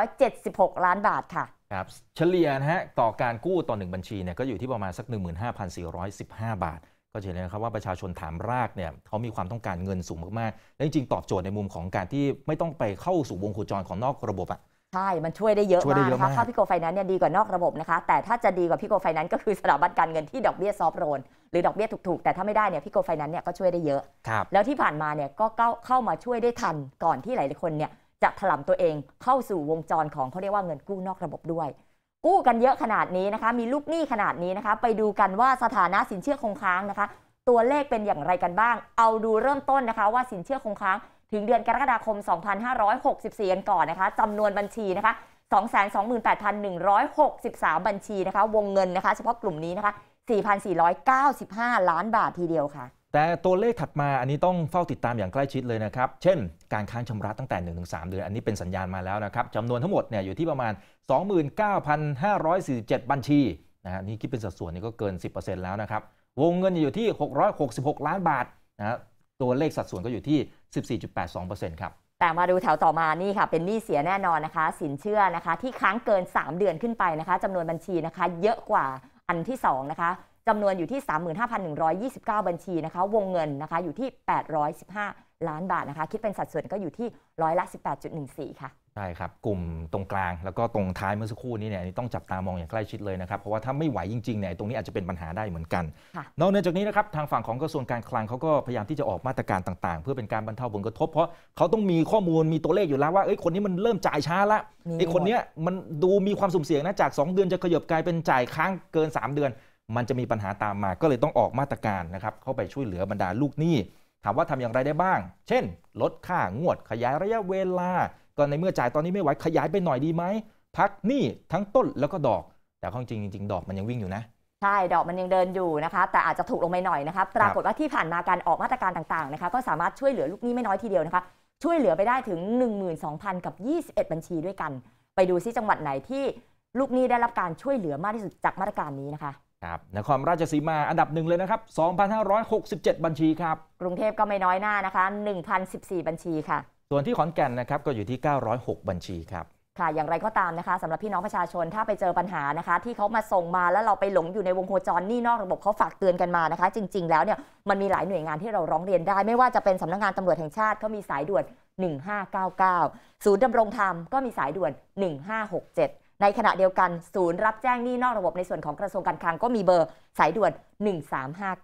14,676 ล้านบาทค่ะครับเฉลี่ยนะฮะต่อการกู้ต่อ1บัญชีเนี่ยก็อยู่ที่ประมาณสัก 15,415 บาทก็จะเห็นเลยครับว่าประชาชนถามรากเนี่ยเขามีความต้องการเงินสูงมากๆและจริงๆตอบโจทย์ในมุมของการที่ไม่ต้องไปเข้าสู่วงโคจรของนอกระบบอะใช่มันช่วยได้เยอะมากนะคะเข้าพิโกไฟนั้นเนี่ยดีกว่านอกระบบนะคะแต่ถ้าจะดีกว่าพิโกไฟนั้นก็คือสถาบันการเงินที่ดอกเบี้ยซอฟโรนหรือดอกเบี้ยถูกๆแต่ถ้าไม่ได้เนี่ยพิโกไฟนั้นเนี่ยก็ช่วยได้เยอะครับ แล้วที่ผ่านมาเนี่ยก็เข้ามาช่วยได้ทันก่อนที่หลายๆคนเนี่ยจะถล่มตัวเองเข้าสู่วงจรของเขาเรียกว่าเงินกู้นอกระบบด้วยกู้กันเยอะขนาดนี้นะคะมีลูกหนี้ขนาดนี้นะคะไปดูกันว่าสถานะสินเชื่อคงค้างนะคะ ตัวเลขเป็นอย่างไรกันบ้าง เอาดูเริ่มต้นนะคะว่าสินเชื่อคงค้าง ถึงเดือนกรกฎาคม2564กันก่อนนะคะจำนวนบัญชีนะคะ228,163บัญชีนะคะ วงเงินนะคะ เฉพาะกลุ่มนี้นะคะ4,495 ล้านบาททีเดียวค่ะแต่ตัวเลขถัดมาอันนี้ต้องเฝ้าติดตามอย่างใกล้ชิดเลยนะครับ เช่นการค้างชำระตั้งแต่ 1-3เดือนอันนี้เป็นสัญญาณมาแล้วนะครับจำนวนทั้งหมดเนี่ยอยู่ที่ประมาณ 29,547 บัญชีนะฮะนี่คิดเป็นสัดส่วนนี่ก็เกิน 10%แล้วนะครับ วงเงินอยู่ที่ 666 ล้านบาทนะฮะตัวเลขสัดส่วนก็อยู่ที่ 14.82%ครับแต่มาดูแถวต่อมานี่ค่ะเป็นหนี้เสียแน่นอนนะคะ สินเชื่อนะคะที่ค้างเกิน 3 เดือนขึ้นไปนะคะจำนวนบัญชีนะคะ เยอะกว่าอันที่ 2 นะคะจำนวนอยู่ที่ 35,129 บัญชีนะคะวงเงินนะคะอยู่ที่ 815 ล้านบาทนะคะคิดเป็นสัดส่วนก็อยู่ที่ร้อยละ18.14 ค่ะใช่ครับ กลุ่มตรงกลางแล้วก็ตรงท้ายเมื่อสักครู่นี้เนี่ยต้องจับตามองอย่างใกล้ชิดเลยนะครับ เพราะว่าถ้าไม่ไหวจริงๆเนี่ยตรงนี้อาจจะเป็นปัญหาได้เหมือนกัน นอกจากนี้นะครับทางฝั่งของกระทรวงการคลังเขาก็พยายามที่จะออกมาตรการต่างๆ เพื่อเป็นการบรรเทาผลกระทบเพราะเขาต้องมีข้อมูลมีตัวเลขอยู่แล้วว่าเอ้ยคนนี้มันเริ่มจ่ายช้าละไอ้คนเนี้ยมันดูมีความสุ่มเสี่ยงนะจาก 2 เดือนจะขยบกลายเป็นจ่ายค้างเกิน 3 เดือนมันจะมีปัญหาตามมาก็เลยต้องออกมาตรการนะครับ เข้าไปช่วยเหลือบรรดาลูกหนี้ถามว่าทำอย่างไรได้บ้าง เช่น ลดค่างวดขยายระยะเวลา ก็ในเมื่อจ่ายตอนนี้ไม่ไหวขยายไปหน่อยดีไหมพักหนี้ทั้งต้นแล้วก็ดอก แต่ข้อจริงจริงดอกมันยังวิ่งอยู่นะใช่ดอกมันยังเดินอยู่นะคะ แต่อาจจะถูกลงไปหน่อยนะคะปรากฏว่าที่ผ่านมาการออกมาตรการต่างๆนะคะก็สามารถช่วยเหลือลูกหนี้ไม่น้อยทีเดียวนะคะ ช่วยเหลือไปได้ถึง12,000 กับ 21 บัญชีด้วยกัน ไปดูซิจังหวัดไหนที่ลูกหนี้ได้รับการช่วยเหลือมากที่สุดจากมาตรการนี้นะคะครับ นครราชสีมาอันดับหนึ่งเลย นะครับ 2,567 บัญชีครับ กรุงเทพก็ไม่น้อยหน้านะคะ 1,014 บัญชีค่ะ ส่วนที่ขอนแก่นนะครับก็อยู่ที่ 906 บัญชีครับ ค่ะ อย่างไรก็ตามนะคะสำหรับพี่น้องประชาชนถ้าไปเจอปัญหานะคะที่เขามาส่งมาแล้วเราไปหลงอยู่ในวงโคจรนี่นอกระบบเขาฝากเตือนกันมานะคะ จริง ๆ แล้วเนี่ยมันมีหลายหน่วยงานที่เราร้องเรียนได้ ไม่ว่าจะเป็นสำนักงงานตำรวจแห่งชาติเขามีสายด่วน1599ศูนย์ดำรงธรรมก็มีสายด่วน1567ในขณะเดียวกันศูนย์รับแจ้งหนี้นอกระบบ ในส่วนของกระทรวงการคลังก็มีเบอร์สายด่วน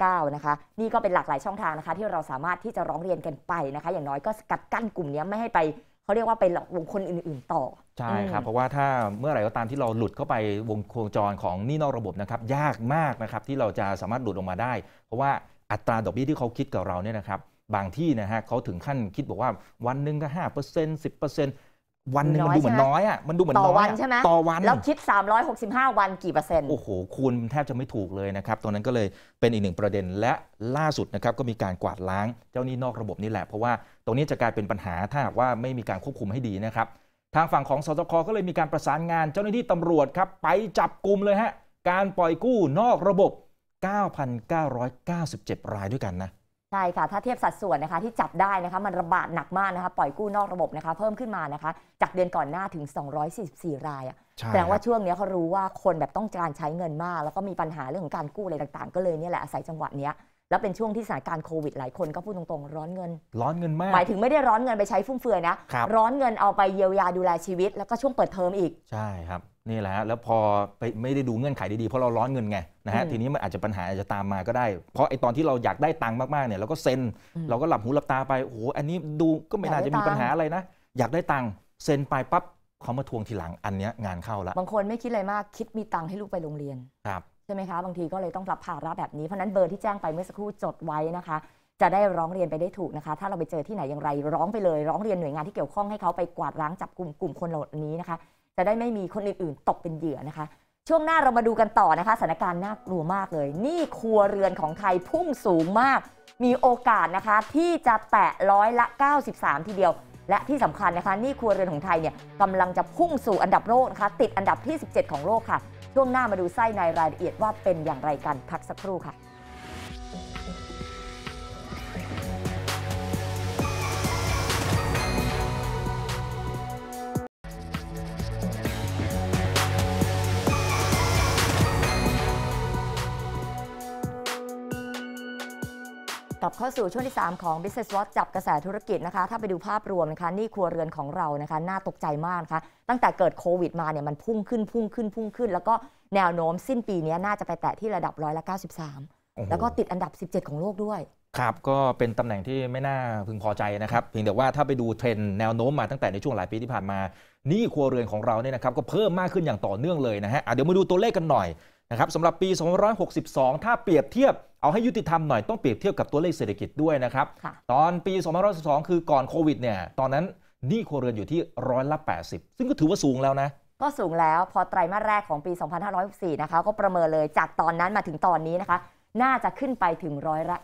1359 นะคะ นี่ก็เป็นหลากหลายช่องทางนะคะที่เราสามารถที่จะร้องเรียนกันไปนะคะอย่างน้อยก็สกัดกั้นกลุ่มนี้ไม่ให้ไปเขาเรียกว่าไปหลอกวงคนอื่น ๆต่อใช่ครับเพราะว่าถ้าเมื่อไหร่ก็ตามที่เราหลุดเข้าไปวงโครงจรของนี่นอกระบบนะครับยากมากนะครับที่เราจะสามารถหลุดออกมาได้ เพราะว่าอัตราดอกเบี้ยที่เขาคิดกับเราเนี่ยนะครับบางที่นะฮะเขาถึงขั้นคิดบอกว่าวันหนึ่งก็ห้าเปอร์เซ็นต์สิบเปอร์เซ็นต์วันหนึงมันดูเหมือนน้อยอ่ะมันดูเหมือนต่อวันใช่ไหมต่อวันแล้วคิด 365 วันกี่เปอร์เซ็นต์ โอ้โหคูณแทบจะไม่ถูกเลยนะครับ ตรงนั้นก็เลยเป็นอีกหนึ่งประเด็นและล่าสุดนะครับก็มีการกวาดล้างเจ้าหนี้นอกระบบนี่แหละเพราะว่าตรงนี้จะกลายเป็นปัญหาถ้าหากว่าไม่มีการควบคุมให้ดีนะครับ ทางฝั่งของสตคก็เลยมีการประสานงาน เจ้าหน้าที่ตำรวจครับไปจับกลุ่มเลยฮะการปล่อยกู้นอกระบบ 9,997รายด้วยกันนะใช่ค่ะถ้าเทียบสัดส่วนนะคะที่จับได้นะคะมันระบาดหนักมากนะคะปล่อยกู้นอกระบบนะคะ เพิ่มขึ้นมานะคะ จากเดือนก่อนหน้าถึง 244 รายแสดงว่าช่วงนี้เขารู้ว่าคนแบบต้องการใช้เงินมาก แล้วก็มีปัญหาเรื่องของการกู้อะไรต่างๆ ก็เลยเนี่ยแหละอาศัยจังหวะเนี้ยแล้วเป็นช่วงที่สถานการณ์โควิดหลายคนก็พูดตรงๆ ร้อนเงิน ร้อนเงินมาก หมายถึงไม่ได้ร้อนเงินไปใช้ฟุ่มเฟือยนะร้อนเงินเอาไปเยียวยาดูแลชีวิต แล้วก็ช่วงเปิดเทอมอีก ใช่ครับนี่แหละแล้วพอไปไม่ได้ดูเงื่อนไขดีๆเพราะเราร้อนเงินไงนะฮะทีนี้มันอาจจะปัญหาอาจจะตามมาก็ได้เพราะไอตอนที่เราอยากได้ตังค์มากๆเนี่ยเราก็เซ็นเราก็หลับหูหลับตาไปโอ้โหอันนี้ดูก็ไม่น่าจะมีปัญหาอะไรนะ อยากได้ตังค์เซ็นไปปั๊บเขามาทวงทีหลังอันเนี้ยงานเข้าละบางคนไม่คิดอะไรมาก คิดมีตังค์ให้ลูกไปโรงเรียนครับใช่ไหมคะบางทีก็เลยต้องรับภาระแบบนี้เพราะนั้นเบอร์ที่แจ้งไปเมื่อสักครู่จดไว้นะคะ จะได้ร้องเรียนไปได้ถูกนะคะ ถ้าเราไปเจอที่ไหนอย่างไร ร้องไปเลยร้องเรียนหน่วยงานที่เกี่ยวข้องให้เขาไปกวาดล้างจับกลุ่มกลุ่มคนเหล่านี้นะคะจะได้ไม่มีคนอื่นๆตกเป็นเหยื่อนะคะ ช่วงหน้าเรามาดูกันต่อนะคะสถานการณ์น่ากลัวมากเลยนี่ครัวเรือนของไทยพุ่งสูงมาก มีโอกาสนะคะที่จะแตะร้อยละ93ทีเดียว และที่สำคัญนะคะนี่ครัวเรือนของไทยเนี่ยกำลังจะพุ่งสู่อันดับโลกนะคะ ติดอันดับที่17ของโลกค่ะ ช่วงหน้ามาดูไส้ในรายละเอียดว่าเป็นอย่างไรกันพักสักครู่ค่ะกลับเข้าสู่ช่วงที่ 3 ของ Business Watch จับกระแสธุรกิจนะคะถ้าไปดูภาพรวมนะคะนี่ครัวเรือนของเรานะคะน่าตกใจมากนะคะตั้งแต่เกิดโควิดมาเนี่ยมันพุ่งขึ้นพุ่งขึ้นพุ่งขึ้น แล้วก็แนวโน้มสิ้นปีนี้น่าจะไปแตะที่ระดับร้อยละ93 แล้วก็ติดอันดับ 17 ของโลกด้วย ครับ ก็เป็นตำแหน่งที่ไม่น่าพึงพอใจนะครับเพียงแต่ว่าถ้าไปดูเทรนด์แนวโน้มมาตั้งแต่ในช่วงหลายปีที่ผ่านมานี่ครัวเรือนของเราเนี่ยนะครับก็เพิ่มมากขึ้นอย่างต่อเนื่องเลยนะฮะะเดี๋ยวมาดูตัวเลขกันหน่อยนะครับสำหรับปี2562 ถ้าเปรียบเทียบเอาให้ยุติธรรมหน่อยต้องเปรียบเทียบกับตัวเลขเศรษฐกิจด้วยนะครับตอนปี2562คือก่อนโควิดเนี่ยตอนนั้นหนี้ครัวเรือนอยู่ที่ร้อยละ80 ซึ่งก็ถือว่าสูงแล้วนะ ก็สูงแล้วพอไตรมาสแรกของปี 2564 นะคะก็ประเมินเลยจากตอนนั้นมาถึงตอนนี้นะคะ น่าจะขึ้นไปถึงร้อยละ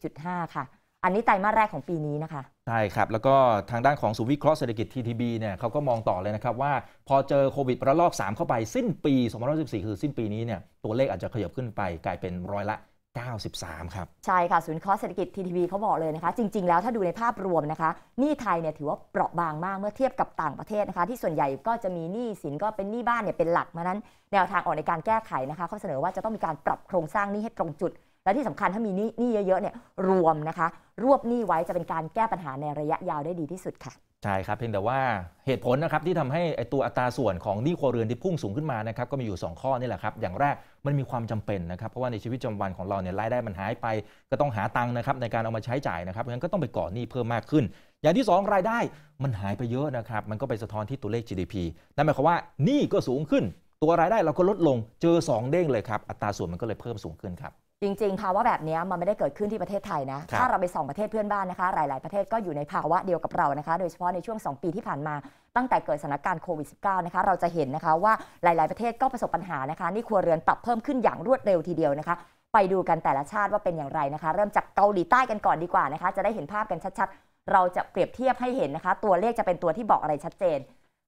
90.5 ค่ะอันนี้ไตรมาสแรกของปีนี้นะคะ ใช่ครับ แล้วก็ทางด้านของศูนย์วิเคราะห์เศรษฐกิจ TTB เนี่ยเขาก็มองต่อเลยนะครับว่า พอเจอโควิดระลอก3 เข้าไปสิ้นปี2014คือสิ้นปีนี้เนี่ยตัวเลขอาจจะขยับขึ้นไป กลายเป็นร้อยละ 93ครับ ใช่ค่ะศูนย์วิเครเศรษฐกิจ TTB เขาบอกเลยนะคะ จริงๆ แล้วถ้าดูในภาพรวมนะคะหนี้ไทยเนี่ยถือว่าเปราะบางมากเมื่อเทียบกับต่างประเทศนะคะที่ส่วนใหญ่ก็จะมีหนี้สินก็เป็นหนี้บ้านเนี่ยเป็นหลักมานั้นแนวทางออกในการแก้ไขนะคะเขาเสนอว่าจะต้องมีการปรับโครงสร้างหนี้ให้ตรงจุดและที่สำคัญถ้ามีหนี้เยอะๆเนี่ยรวมนะคะรวบหนี้ไว้จะเป็นการแก้ปัญหาในระยะยาวได้ดีที่สุดค่ะใช่ครับเพียงแต่ว่าเหตุผลนะครับที่ทำให้ตัวอัตราส่วนของหนี้ครัวเรือนที่พุ่งสูงขึ้นมานะครับก็มีอยู่ 2 ข้อนี่แหละครับอย่างแรกมันมีความจำเป็นนะครับเพราะว่าในชีวิตประจำวันของเราเนี่ยรายได้มันหายไปก็ต้องหาตังค์นะครับในการเอามาใช้จ่ายนะครับเพราะฉะนั้นก็ต้องไปก่อหนี้เพิ่มมากขึ้น อย่างที่ 2 รายได้มันหายไปเยอะนะครับมันก็ไปสะท้อนที่ตัวเลข GDP นั่นหมายความว่าหนี้ก็สูงขึ้น ตัวรายได้เราก็ลดลงเจอ2เด้งเลยครับอัตราส่วนมันก็เลยเพิ่มสูงขึ้นครับจริงๆ ภาวะแบบนี้มันไม่ได้เกิดขึ้นที่ประเทศไทยนะ ถ้าเราไปส่องประเทศเพื่อนบ้านนะคะ หลายๆประเทศก็อยู่ในภาวะเดียวกับเรานะคะโดยเฉพาะในช่วง 2 ปีที่ผ่านมาตั้งแต่เกิดสถานการณ์โควิด -19 นะคะเราจะเห็นนะคะว่าหลายๆประเทศก็ประสบปัญหานะคะนี่ครัวเรือนปรับเพิ่มขึ้นอย่างรวดเร็วทีเดียวนะคะ ไปดูกันแต่ละชาติว่าเป็นอย่างไรนะคะ เริ่มจากเกาหลีใต้กันก่อนดีกว่านะคะ จะได้เห็นภาพกันชัดๆเราจะเปรียบเทียบให้เห็นนะคะ ตัวเลขจะเป็นตัวที่บอกอะไรชัดเจน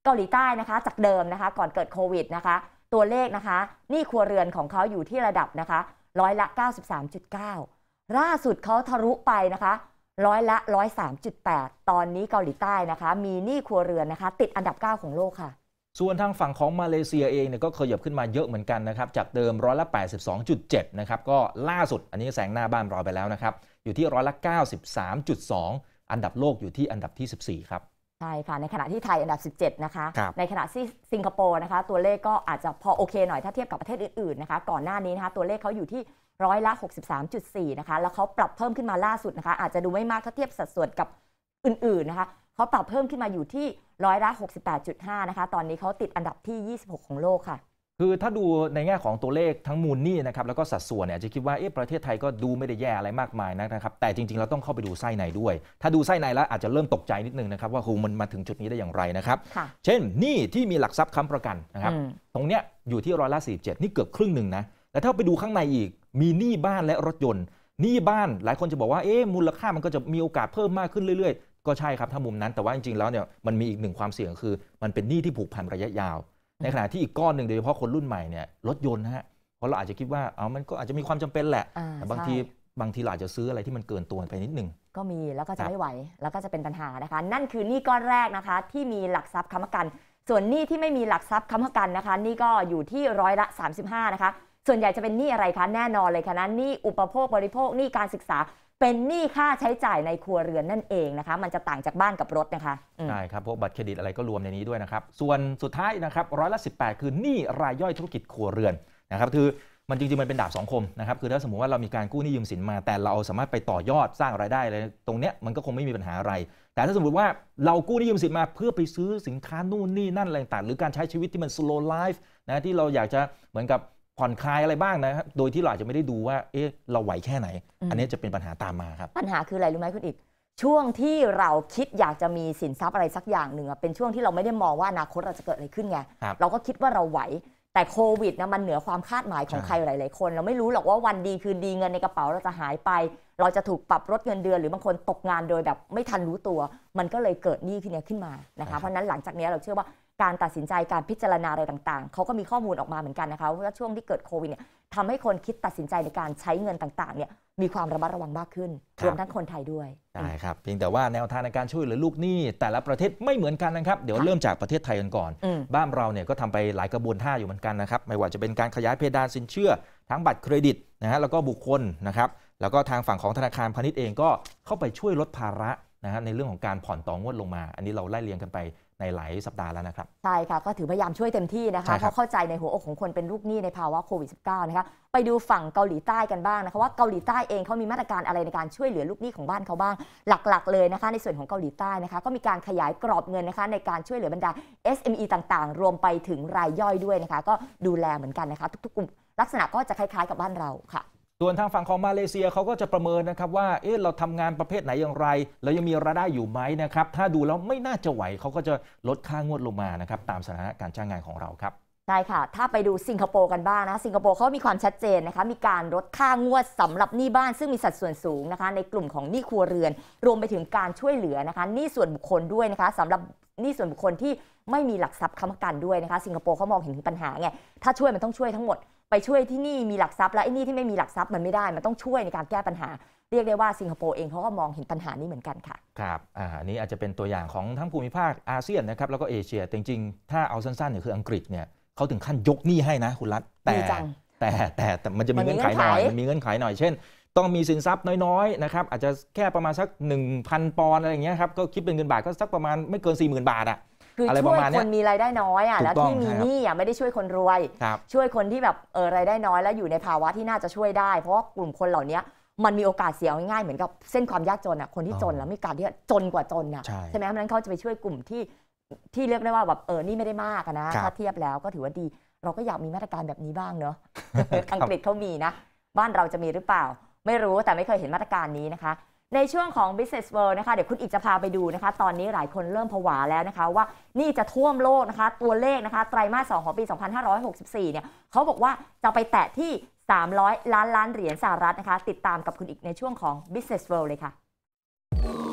เกาหลีใต้นะคะ จากเดิมนะคะก่อนเกิดโควิดนะคะตัวเลขนะคะนี่ครัวเรือนของเขาอยู่ที่ระดับนะคะร้อยละ 93.9 ล่าสุดเขาทะลุไปนะคะ ร้อยละ 103.8 ตอนนี้เกาหลีใต้นะคะ มีหนี้ครัวเรือนนะคะ ติดอันดับ 9 ของโลกค่ะ ส่วนทางฝั่งของมาเลเซียเองเนี่ยก็ขยับขึ้นมาเยอะเหมือนกันนะครับ จากเดิมร้อยละ 82.7 นะครับ ก็ล่าสุดอันนี้แสงหน้าบ้านรอไปแล้วนะครับ อยู่ที่ร้อยละ 93.2 อันดับโลกอยู่ที่อันดับที่ 14 ครับใช่ค่ะ ในขณะที่ไทยอันดับ 17 นะคะ ในขณะที่สิงคโปร์ นะคะ ตัวเลขก็อาจจะพอโอเคหน่อยถ้าเทียบกับประเทศอื่นๆนะคะก่อนหน้านี้นะคะตัวเลขเขาอยู่ที่ร้อยละ63.4 นะคะ แล้วเขาปรับเพิ่มขึ้นมาล่าสุดนะคะ อาจจะดูไม่มากถ้าเทียบสัดส่วนกับอื่นๆนะคะเขาปรับเพิ่มขึ้นมาอยู่ที่ร้อยละ68.5 นะคะ ตอนนี้เขาติดอันดับที่ 26 ของโลกค่ะคือถ้าดูในแง่ของตัวเลขทั้งมูลนี่นะครับแล้วก็สัดส่วนเนี่ยจะคิดว่าเอ๊ะประเทศไทยก็ดูไม่ได้แย่อะไรมากมายนะครับ แต่จริงๆ เราต้องเข้าไปดูไส้ในด้วย ถ้าดูไส้ในแล้วอาจจะเริ่มตกใจนิดนึงนะครับ ว่าคูมันมาถึงจุดนี้ได้อย่างไรนะครับ เช่นหนี้ที่มีหลักทรัพย์ค้ำประกันนะครับตรงเนี้ยอยู่ที่ร้อยละสีนี่เกือบครึ่งหนึ่งนะแต่ถ้าไปดูข้างในอีก มีหนี้บ้านและรถยนต์หนี้บ้านหลายคนจะบอกว่าเอ๊ะมูลค่ามันก็จะมีโอกาสเพิ่มมากขึ้นเรื่อยๆ ก็ใช่ครับถ้ามุมนั้นแต่ว่าจริงๆแล้วเนี่ยมันมีอีกหนึ่งความเสี่ยงคือ มันเป็นหนี้ที่ผูกพันระยะยาวในขณะที่อีก ก้อนหนึ่งโดยเฉพาะคนรุ่นใหม่เนี่ยรถยนต์นะฮะเพราะเราอาจจะคิดว่าเอามันก็อาจจะมีความจำเป็นแหละแต่บางทีบางทีาอาจจะซื้ออะไรที่มันเกินตัวไปนิดนึงก็มีแล้วก็จะไม่ไหวแล้วก็จะเป็นปัญหานะคะ นั่นคือหนี้ก้อนแรกนะคะที่มีหลักทรัพย์ค้ำกัน ส่วนหนี้ที่ไม่มีหลักทรัพย์ค้ำกันนะคะ นี่ก็อยู่ที่ร้อยละ 35นะคะส่วนใหญ่จะเป็นหนี้อะไรคะแน่นอนเลยคะนะหนี้อุปโภคบริโภคหนี้การศึกษาเป็นหนี้ค่าใช้จ่ายในครัวเรือนนั่นเองนะคะมันจะต่างจากบ้านกับรถนะคะใช่ครับพวกบัตรเครดิตอะไรก็รวมในนี้ด้วยนะครับส่วนสุดท้ายนะครับร้อยละสิคือหนี้รายย่อยธุรกิจครัวเรือนนะครับคือมันจริงๆมันเป็นดาบสองคมนะครับคือถ้าสมมติว่าเรามีการกู้หนี้ยืมสินมา แต่เราสามารถไปต่อยอดสร้างรายได้เลยตรงเนี้ยมันก็คงไม่มีปัญหาอะไร แต่ถ้าสมมติว่า เรากู้หนี้ยืมสินมาเพื่อไปซื้อสินค้านู่นนี่นั่นอะไรต่างหรือการใช้ชีวิตที่มัน slow life นะที่เราอยากจะเหมือนกับผ่อนคลายอะไรบ้างนะครับโดยที่เราอาจจะไม่ได้ดูว่า เอ๊ะ เราไหวแค่ไหน อันนี้จะเป็นปัญหาตามมาครับ ปัญหาคืออะไรรู้ไหมคุณอีก ช่วงที่เราคิดอยากจะมีสินทรัพย์อะไรสักอย่างหนึ่งเป็นช่วงที่เราไม่ได้มองว่าอนาคตเราจะเกิดอะไรขึ้นไง เราก็คิดว่าเราไหว แต่โควิดนะมันเหนือความคาดหมายของใครหลาย ๆ คน เราไม่รู้หรอกว่าวันดีคืนดีเงินในกระเป๋าเราจะหายไป เราจะถูกปรับลดเงินเดือนหรือบางคนตกงานโดยแบบไม่ทันรู้ตัว มันก็เลยเกิดหนี้ที่นี้ขึ้นมานะคะเพราะนั้นหลังจากนี้เราเชื่อว่าการตัดสินใจการพิจารณาอะไรต่างๆ เขาก็มีข้อมูลออกมาเหมือนกันนะคะว่าช่วงที่เกิดโควิดเนี่ยทำให้คนคิดตัดสินใจในการใช้เงินต่างๆเนี่ยมีความระมัดระวังมากขึ้นรวมทั้งคนไทยด้วยใช่ครับเพียงแต่ว่าแนวทางในการช่วยเหลือลูกหนี้ แต่ละประเทศไม่เหมือนกันนะครับเดี๋ยวเริ่มจากประเทศไทยกันก่อน บ้านเราเนี่ยก็ทำไปหลายกระบวนท่าอยู่เหมือนกันนะครับ ไม่ว่าจะเป็นการขยายเพดานสินเชื่อ ทั้งบัตรเครดิตนะฮะแล้วก็บุคคลนะครับแล้วก็ทางฝั่งของธนาคารพาณิชย์เองก็เข้าไปช่วยลดภาระนะฮะในเรื่องของการผ่อนต่องวดลงมา อันนี้เราไล่เรียงกันไปในหลายสัปดาห์แล้วนะครับใช่ค่ะก็ถือพยายามช่วยเต็มที่นะคะเพราะเข้าใจในหัวอกของคนเป็นลูกหนี้ในภาวะโควิด -19 นะคะไปดูฝั่งเกาหลีใต้กันบ้างนะคะว่าเกาหลีใต้เองเขามีมาตรการอะไรในการช่วยเหลือลูกหนี้ของบ้านเขาบ้าง หลักๆเลยนะคะ ในส่วนของเกาหลีใต้นะคะ ก็มีการขยายกรอบเงินนะคะ ในการช่วยเหลือบรรดา SME ต่างๆ รวมไปถึงรายย่อยด้วยนะคะ ก็ดูแลเหมือนกันนะคะ ทุกๆ กลุ่ม ลักษณะก็จะคล้ายๆกับบ้านเราค่ะส่วนทางฝั่งของมาเลเซียเขาก็จะประเมินนะครับว่าเอ๊ะเราทำงานประเภทไหนอย่างไร แล้วยังมีรายได้อยู่ไหมนะครับถ้าดูแล้วไม่น่าจะไหวเขาก็จะลดค่างวดลงมานะครับตามสถานะการจ้างงานของเราครับใช่ค่ะถ้าไปดูสิงคโปร์กันบ้างนะสิงคโปร์เขามีความชัดเจนนะคะมีการลดค่างวด สำหรับหนี้บ้านซึ่งมีสัดส่วนสูงนะคะในกลุ่มของหนี้ครัวเรือน รวมไปถึงการช่วยเหลือนะคะหนี้ส่วนบุคคลด้วยนะคะสำหรับหนี้ส่วนบุคคลที่ไม่มีหลักทรัพย์ค้ำประกันด้วยนะคะสิงคโปร์เเขามองงห็นถึปัญหาไงถ้าช่วยมันต้องช่วยทั้งหมดไปช่วยที่นี่มีหลักทรัพย์แล้วไอ้นี่ที่ไม่มีหลักทรัพย์มันไม่ได้ มันต้องช่วยในการแก้ปัญหา เรียกได้ว่าสิงคโปร์เองเขาก็มองเห็นปัญหานี้เหมือนกันค่ะครับอ่านี้อาจจะเป็นตัวอย่างของทั้งภูมิภาคอาเซียนนะครับแล้วก็เอเชียจริงๆ ถ้าเอาสั้นๆเนี่ยคืออังกฤษเนี่ยเขาถึงขั้นยกหนี้ให้นะคุณรัฐแต่แต่แต่แต่มันจะมีเงื่อนไขหน่อยมันมีเงื่อนไขหน่อยเช่น ต้องมีสินทรัพย์น้อยๆนะครับอาจจะแค่ประมาณสัก 1,000 ปอนด์อะไรอย่างเงี้ยครับก็คิดเป็นเงินบาทก็สักประมาณไม่เกิน 40,000บาทอะคืออช่วยคนมีรายได้น้อยอ่ะแล้วที่มีหนี้อ่ะไม่ได้ช่วยคนรวย ช่วยคนที่แบบเออรายได้น้อยแล้วอยู่ในภาวะที่น่าจะช่วยได้เพราะากลุ่มคนเหล่านี้มันมีโอกาสเสียง่ายเหมือนกับเส้นความยากจนอ่ะคนที่จนแล้วมีการที่จนกว่าจนอ่ะใช่ไหมเพราะนั้นเขาจะไปช่วยกลุ่มที่ที่เรียกได้ว่าแบบเออนี่ไม่ได้มากนะถ้าเทียบแล้วก็ถือว่าดี เราก็อยากมีมาตรการแบบนี้บ้างเนาะอังกฤษเขามีนะ บ้านเราจะมีหรือเปล่า ไม่รู้แต่ไม่เคยเห็นมาตรการนี้นะคะในช่วงของ Business World นะคะ เดี๋ยวคุณอีกจะพาไปดูนะคะ ตอนนี้หลายคนเริ่มผวาแล้วนะคะ ว่า นี่จะท่วมโลกนะคะ ตัวเลขนะคะ ไตรามาส2ของปี 2564เนี่ยเขาบอกว่าจะไปแตะที่ 300 ล้านล้านเหรียญสหรัฐนะคะ ติดตามกับคุณอีกในช่วงของ Business World เลยค่ะ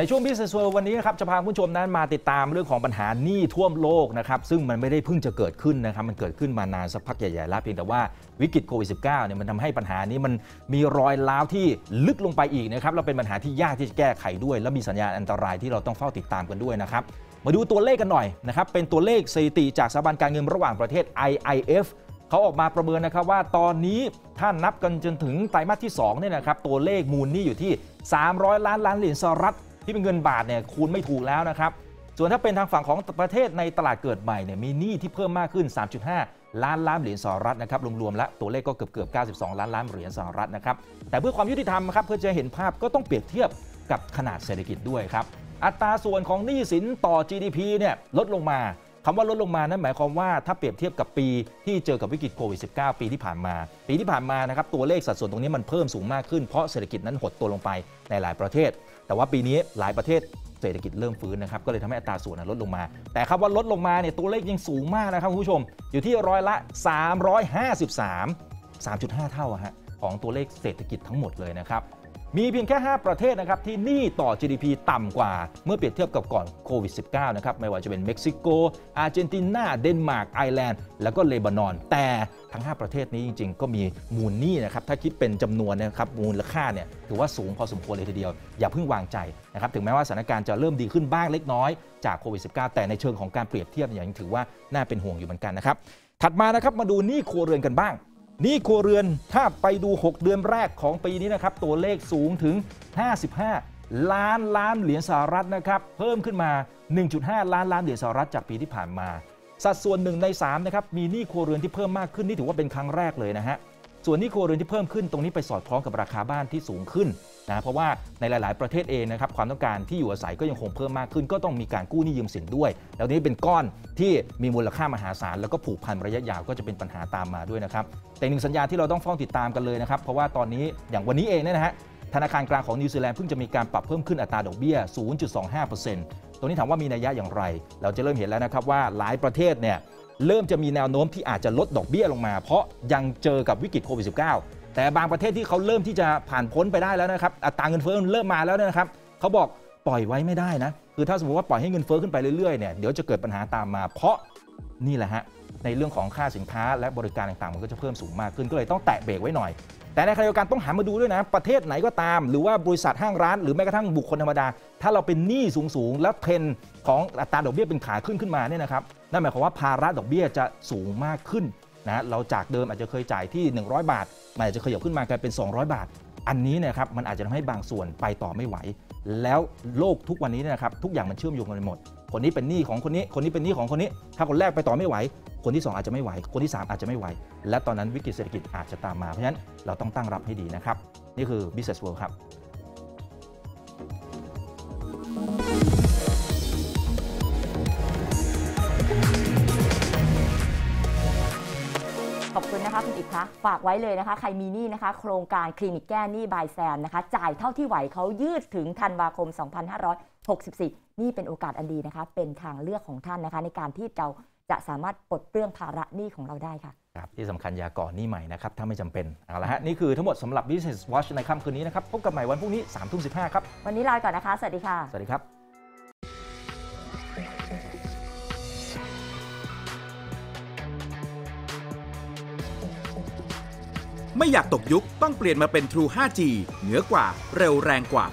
ในช่วงพิเศษวันนี้ครับจะพาคุณผู้ชมนั้นมาติดตามเรื่องของปัญหาหนี้ท่วมโลกนะครับซึ่งมันไม่ได้เพิ่งจะเกิดขึ้นนะครับมันเกิดขึ้นมานานสักพักใหญ่ ๆ แล้วเพียงแต่ว่า วิกฤตโควิดสิเนี่ยมันทำให้ปัญหานี้มันมีรอยล้าวที่ลึกลงไปอีกนะครับแล้วเป็นปัญหาที่ยากที่จะแก้ไขด้วยและมีสัญญาณอันตรายที่เราต้องเฝ้าติดตามกันด้วยนะครับมาดูตัวเลขกันหน่อยนะครับเป็นตัวเลขสถิติจากสถาบันการเงินระหว่างประเทศ IIF เขาออกมาประเมินนะครับว่าตอนนี้ถ้านับกันจนถึงไตรมาสที่2เนี่ยนะครับตัวเลขมูลนี้อยู่ที่ 300 ล้านล้านเหรียญสหรัฐที่เป็นเงินบาทเนี่ยคูณไม่ถูกแล้วนะครับ ส่วนถ้าเป็นทางฝั่งของประเทศในตลาดเกิดใหม่เนี่ยมีหนี้ที่เพิ่มมากขึ้น 3.5 ล้านล้านเหรียญสหรัฐนะครับรวมๆแล้วตัวเลขก็เกือบเกือบ92 ล้านล้านเหรียญสหรัฐนะครับแต่เพื่อความยุติธรรมครับเพื่อจะเห็นภาพก็ต้องเปรียบเทียบกับขนาดเศรษฐกิจด้วยครับ อัตราส่วนของหนี้สินต่อ GDP เนี่ยลดลงมาคำว่าลดลงมานั้นหมายความว่าถ้าเปรียบเทียบกับปีที่เจอกับวิกฤตโควิด -19 ปีที่ผ่านมา ปีที่ผ่านมานะครับตัวเลขสัดส่วนตรงนี้มันเพิ่มสูงมากขึ้น เพราะเศรษฐกิจนั้นหดตัวลงไปในหลายประเทศ แต่ว่าปีนี้หลายประเทศเศรษฐกิจเริ่มฟื้นนะครับ ก็เลยทำให้อัตราส่วนลดลงมา แต่คำว่าลดลงมาเนี่ยตัวเลขยังสูงมากนะครับคุณผู้ชม อยู่ที่ร้อยละ 353 3.5 เท่าฮะของตัวเลขเศรษฐกิจทั้งหมดเลยนะครับมีเพียงแค่ 5 ประเทศนะครับที่หนี้ต่อ GDP ต่ำกว่าเมื่อเปรียบเทียบกับก่อนโควิด -19 นะครับไม่ว่าจะเป็นเม็กซิโก อาร์เจนตินาเดนมาร์กไอร์แลนด์ แล้วก็เลบานอน แต่ทั้ง 5 ประเทศนี้จริงๆ ก็มีมูลหนี้นะครับ ถ้าคิดเป็นจำนวนนะครับมูลค่าเนี่ยถือว่าสูงพอสมควรเลยทีเดียวอย่าเพิ่งวางใจนะครับถึงแม้ว่าสถานการณ์จะเริ่มดีขึ้นบ้างเล็กน้อยจากโควิด -19 แต่ในเชิงของการเปรียบเทียบอย่างถือว่าน่าเป็นห่วงอยู่เหมือนกันนะครับถัดมานะครับมาดูหนี้ครัวเรือนกันบ้างนี่ครัวเรือนถ้าไปดู 6 เดือนแรกของปีนี้นะครับตัวเลขสูงถึง 55 ล้านล้านเหรียญสหรัฐนะครับเพิ่มขึ้นมา 1.5 ล้านล้านเหรียญสหรัฐจากปีที่ผ่านมา สัดส่วน 1 ใน3นะครับมีหนี้ครัวเรือนที่เพิ่มมากขึ้นนี่ถือว่าเป็นครั้งแรกเลยนะฮะส่วนนี้ครัวเรือนที่เพิ่มขึ้นตรงนี้ไปสอดคล้องกับราคาบ้านที่สูงขึ้นนะเพราะว่าในหลาย ๆ ประเทศเองนะครับความต้องการที่อยู่อาศัยก็ยังคงเพิ่มมากขึ้นก็ต้องมีการกู้หนี้ยืมสินด้วย แล้วนี้เป็นก้อนที่มีมูลค่ามหาศาลแล้วก็ผูกพันระยะยาว ก็จะเป็นปัญหาตามมาด้วยนะครับแต่หนึ่งสัญญาที่เราต้องเฝ้าติดตามกันเลยนะครับ เพราะว่าตอนนี้อย่างวันนี้เองเนี่ยนะฮะธนาคารกลางของนิวซีแลนด์เพิ่งจะมีการปรับเพิ่มขึ้นอัตราดอกเบี้ย 0.25%ตรงนี้ถามว่ามีนัยยะอย่างไร เราจะเริ่มเห็นแล้วนะครับว่าหลายประเทศเนี่ยเริ่มจะมีแนวโน้มที่อาจจะลดดอกเบี้ยลงมาเพราะยังเจอกับวิกฤตโควิดสิแต่บางประเทศที่เขาเริ่มที่จะผ่านพ้นไปได้แล้วนะครับอัตราเงินเฟ้อเริ่มมาแล้วนะครับเขาบอกปล่อยไว้ไม่ได้นะคือถ้าสมมติว่าปล่อยให้เงินเฟ้อขึ้นไปเรื่อยๆเนี่ยเดี๋ยวจะเกิดปัญหาตามมาเพราะนี่แหละฮะในเรื่องของค่าสินค้าและบริการต่างๆ มันก็จะเพิ่มสูงมากขึ้นก็เลยต้องแตะเบรกไว้หน่อย แต่ในขณะเดียวกันต้องหามาดูด้วยนะ ประเทศไหนก็ตาม หรือว่าบริษัทห้างร้าน หรือแม้กระทั่งบุคคลธรรมดา ถ้าเราเป็นหนี้สูงๆแล้วเทรนของอัตราดอกเบี้ยเป็นขาขึ้นขึ้นมาเนี่ยนะครับนั่นหมายความว่าภาระดอกเบี้ยจะสูงมากขึ้นนะเราจากเดิมอาจจะเคยจ่ายที่ 100 บาทมันอาจจะขยับขึ้นมากลายเป็น 200 บาท อันนี้นะครับมันอาจจะทำให้บางส่วนไปต่อไม่ไหว แล้วโลกทุกวันนี้นะครับทุกอย่างมันเชื่อมโยงกันหมด คนนี้เป็นหนี้ของคนนี้คนนี้เป็นหนี้ของคนนี้ถ้าคนแรกไปต่อไม่ไหว คนที่ 2 อาจจะไม่ไหว คนที่ 3 อาจจะไม่ไหว และตอนนั้นวิกฤตเศรษฐกิจอาจจะตามมาเพราะฉะนั้นเราต้องตั้งรับให้ดีนะครับ นี่คือ business world ครับนะคะคุณอิกคะฝากไว้เลยนะคะใครมีหนี้นะคะ โครงการคลินิกแก้หนี้บายแซมนะคะ จ่ายเท่าที่ไหวเขายืดถึงธันวาคม 2564 นี่เป็นโอกาสอันดีนะคะ เป็นทางเลือกของท่านนะคะ ในการที่เราจะสามารถปลดเปลื้องภาระหนี้ของเราได้ค่ะครับที่สำคัญยาก่อนหนี้ใหม่นะครับถ้าไม่จำเป็นเอาละฮะนี่คือทั้งหมดสำหรับ Business Watch ในค่ำคืนนี้นะครับพบกันใหม่วันพรุ่งนี้3ามทุ่มสิครับ วันนี้ลาไปก่อนนะคะสวัสดีค่ะสวัสดีครับไม่อยากตกยุคต้องเปลี่ยนมาเป็น True 5G เหนือกว่าเร็วแรงกว่า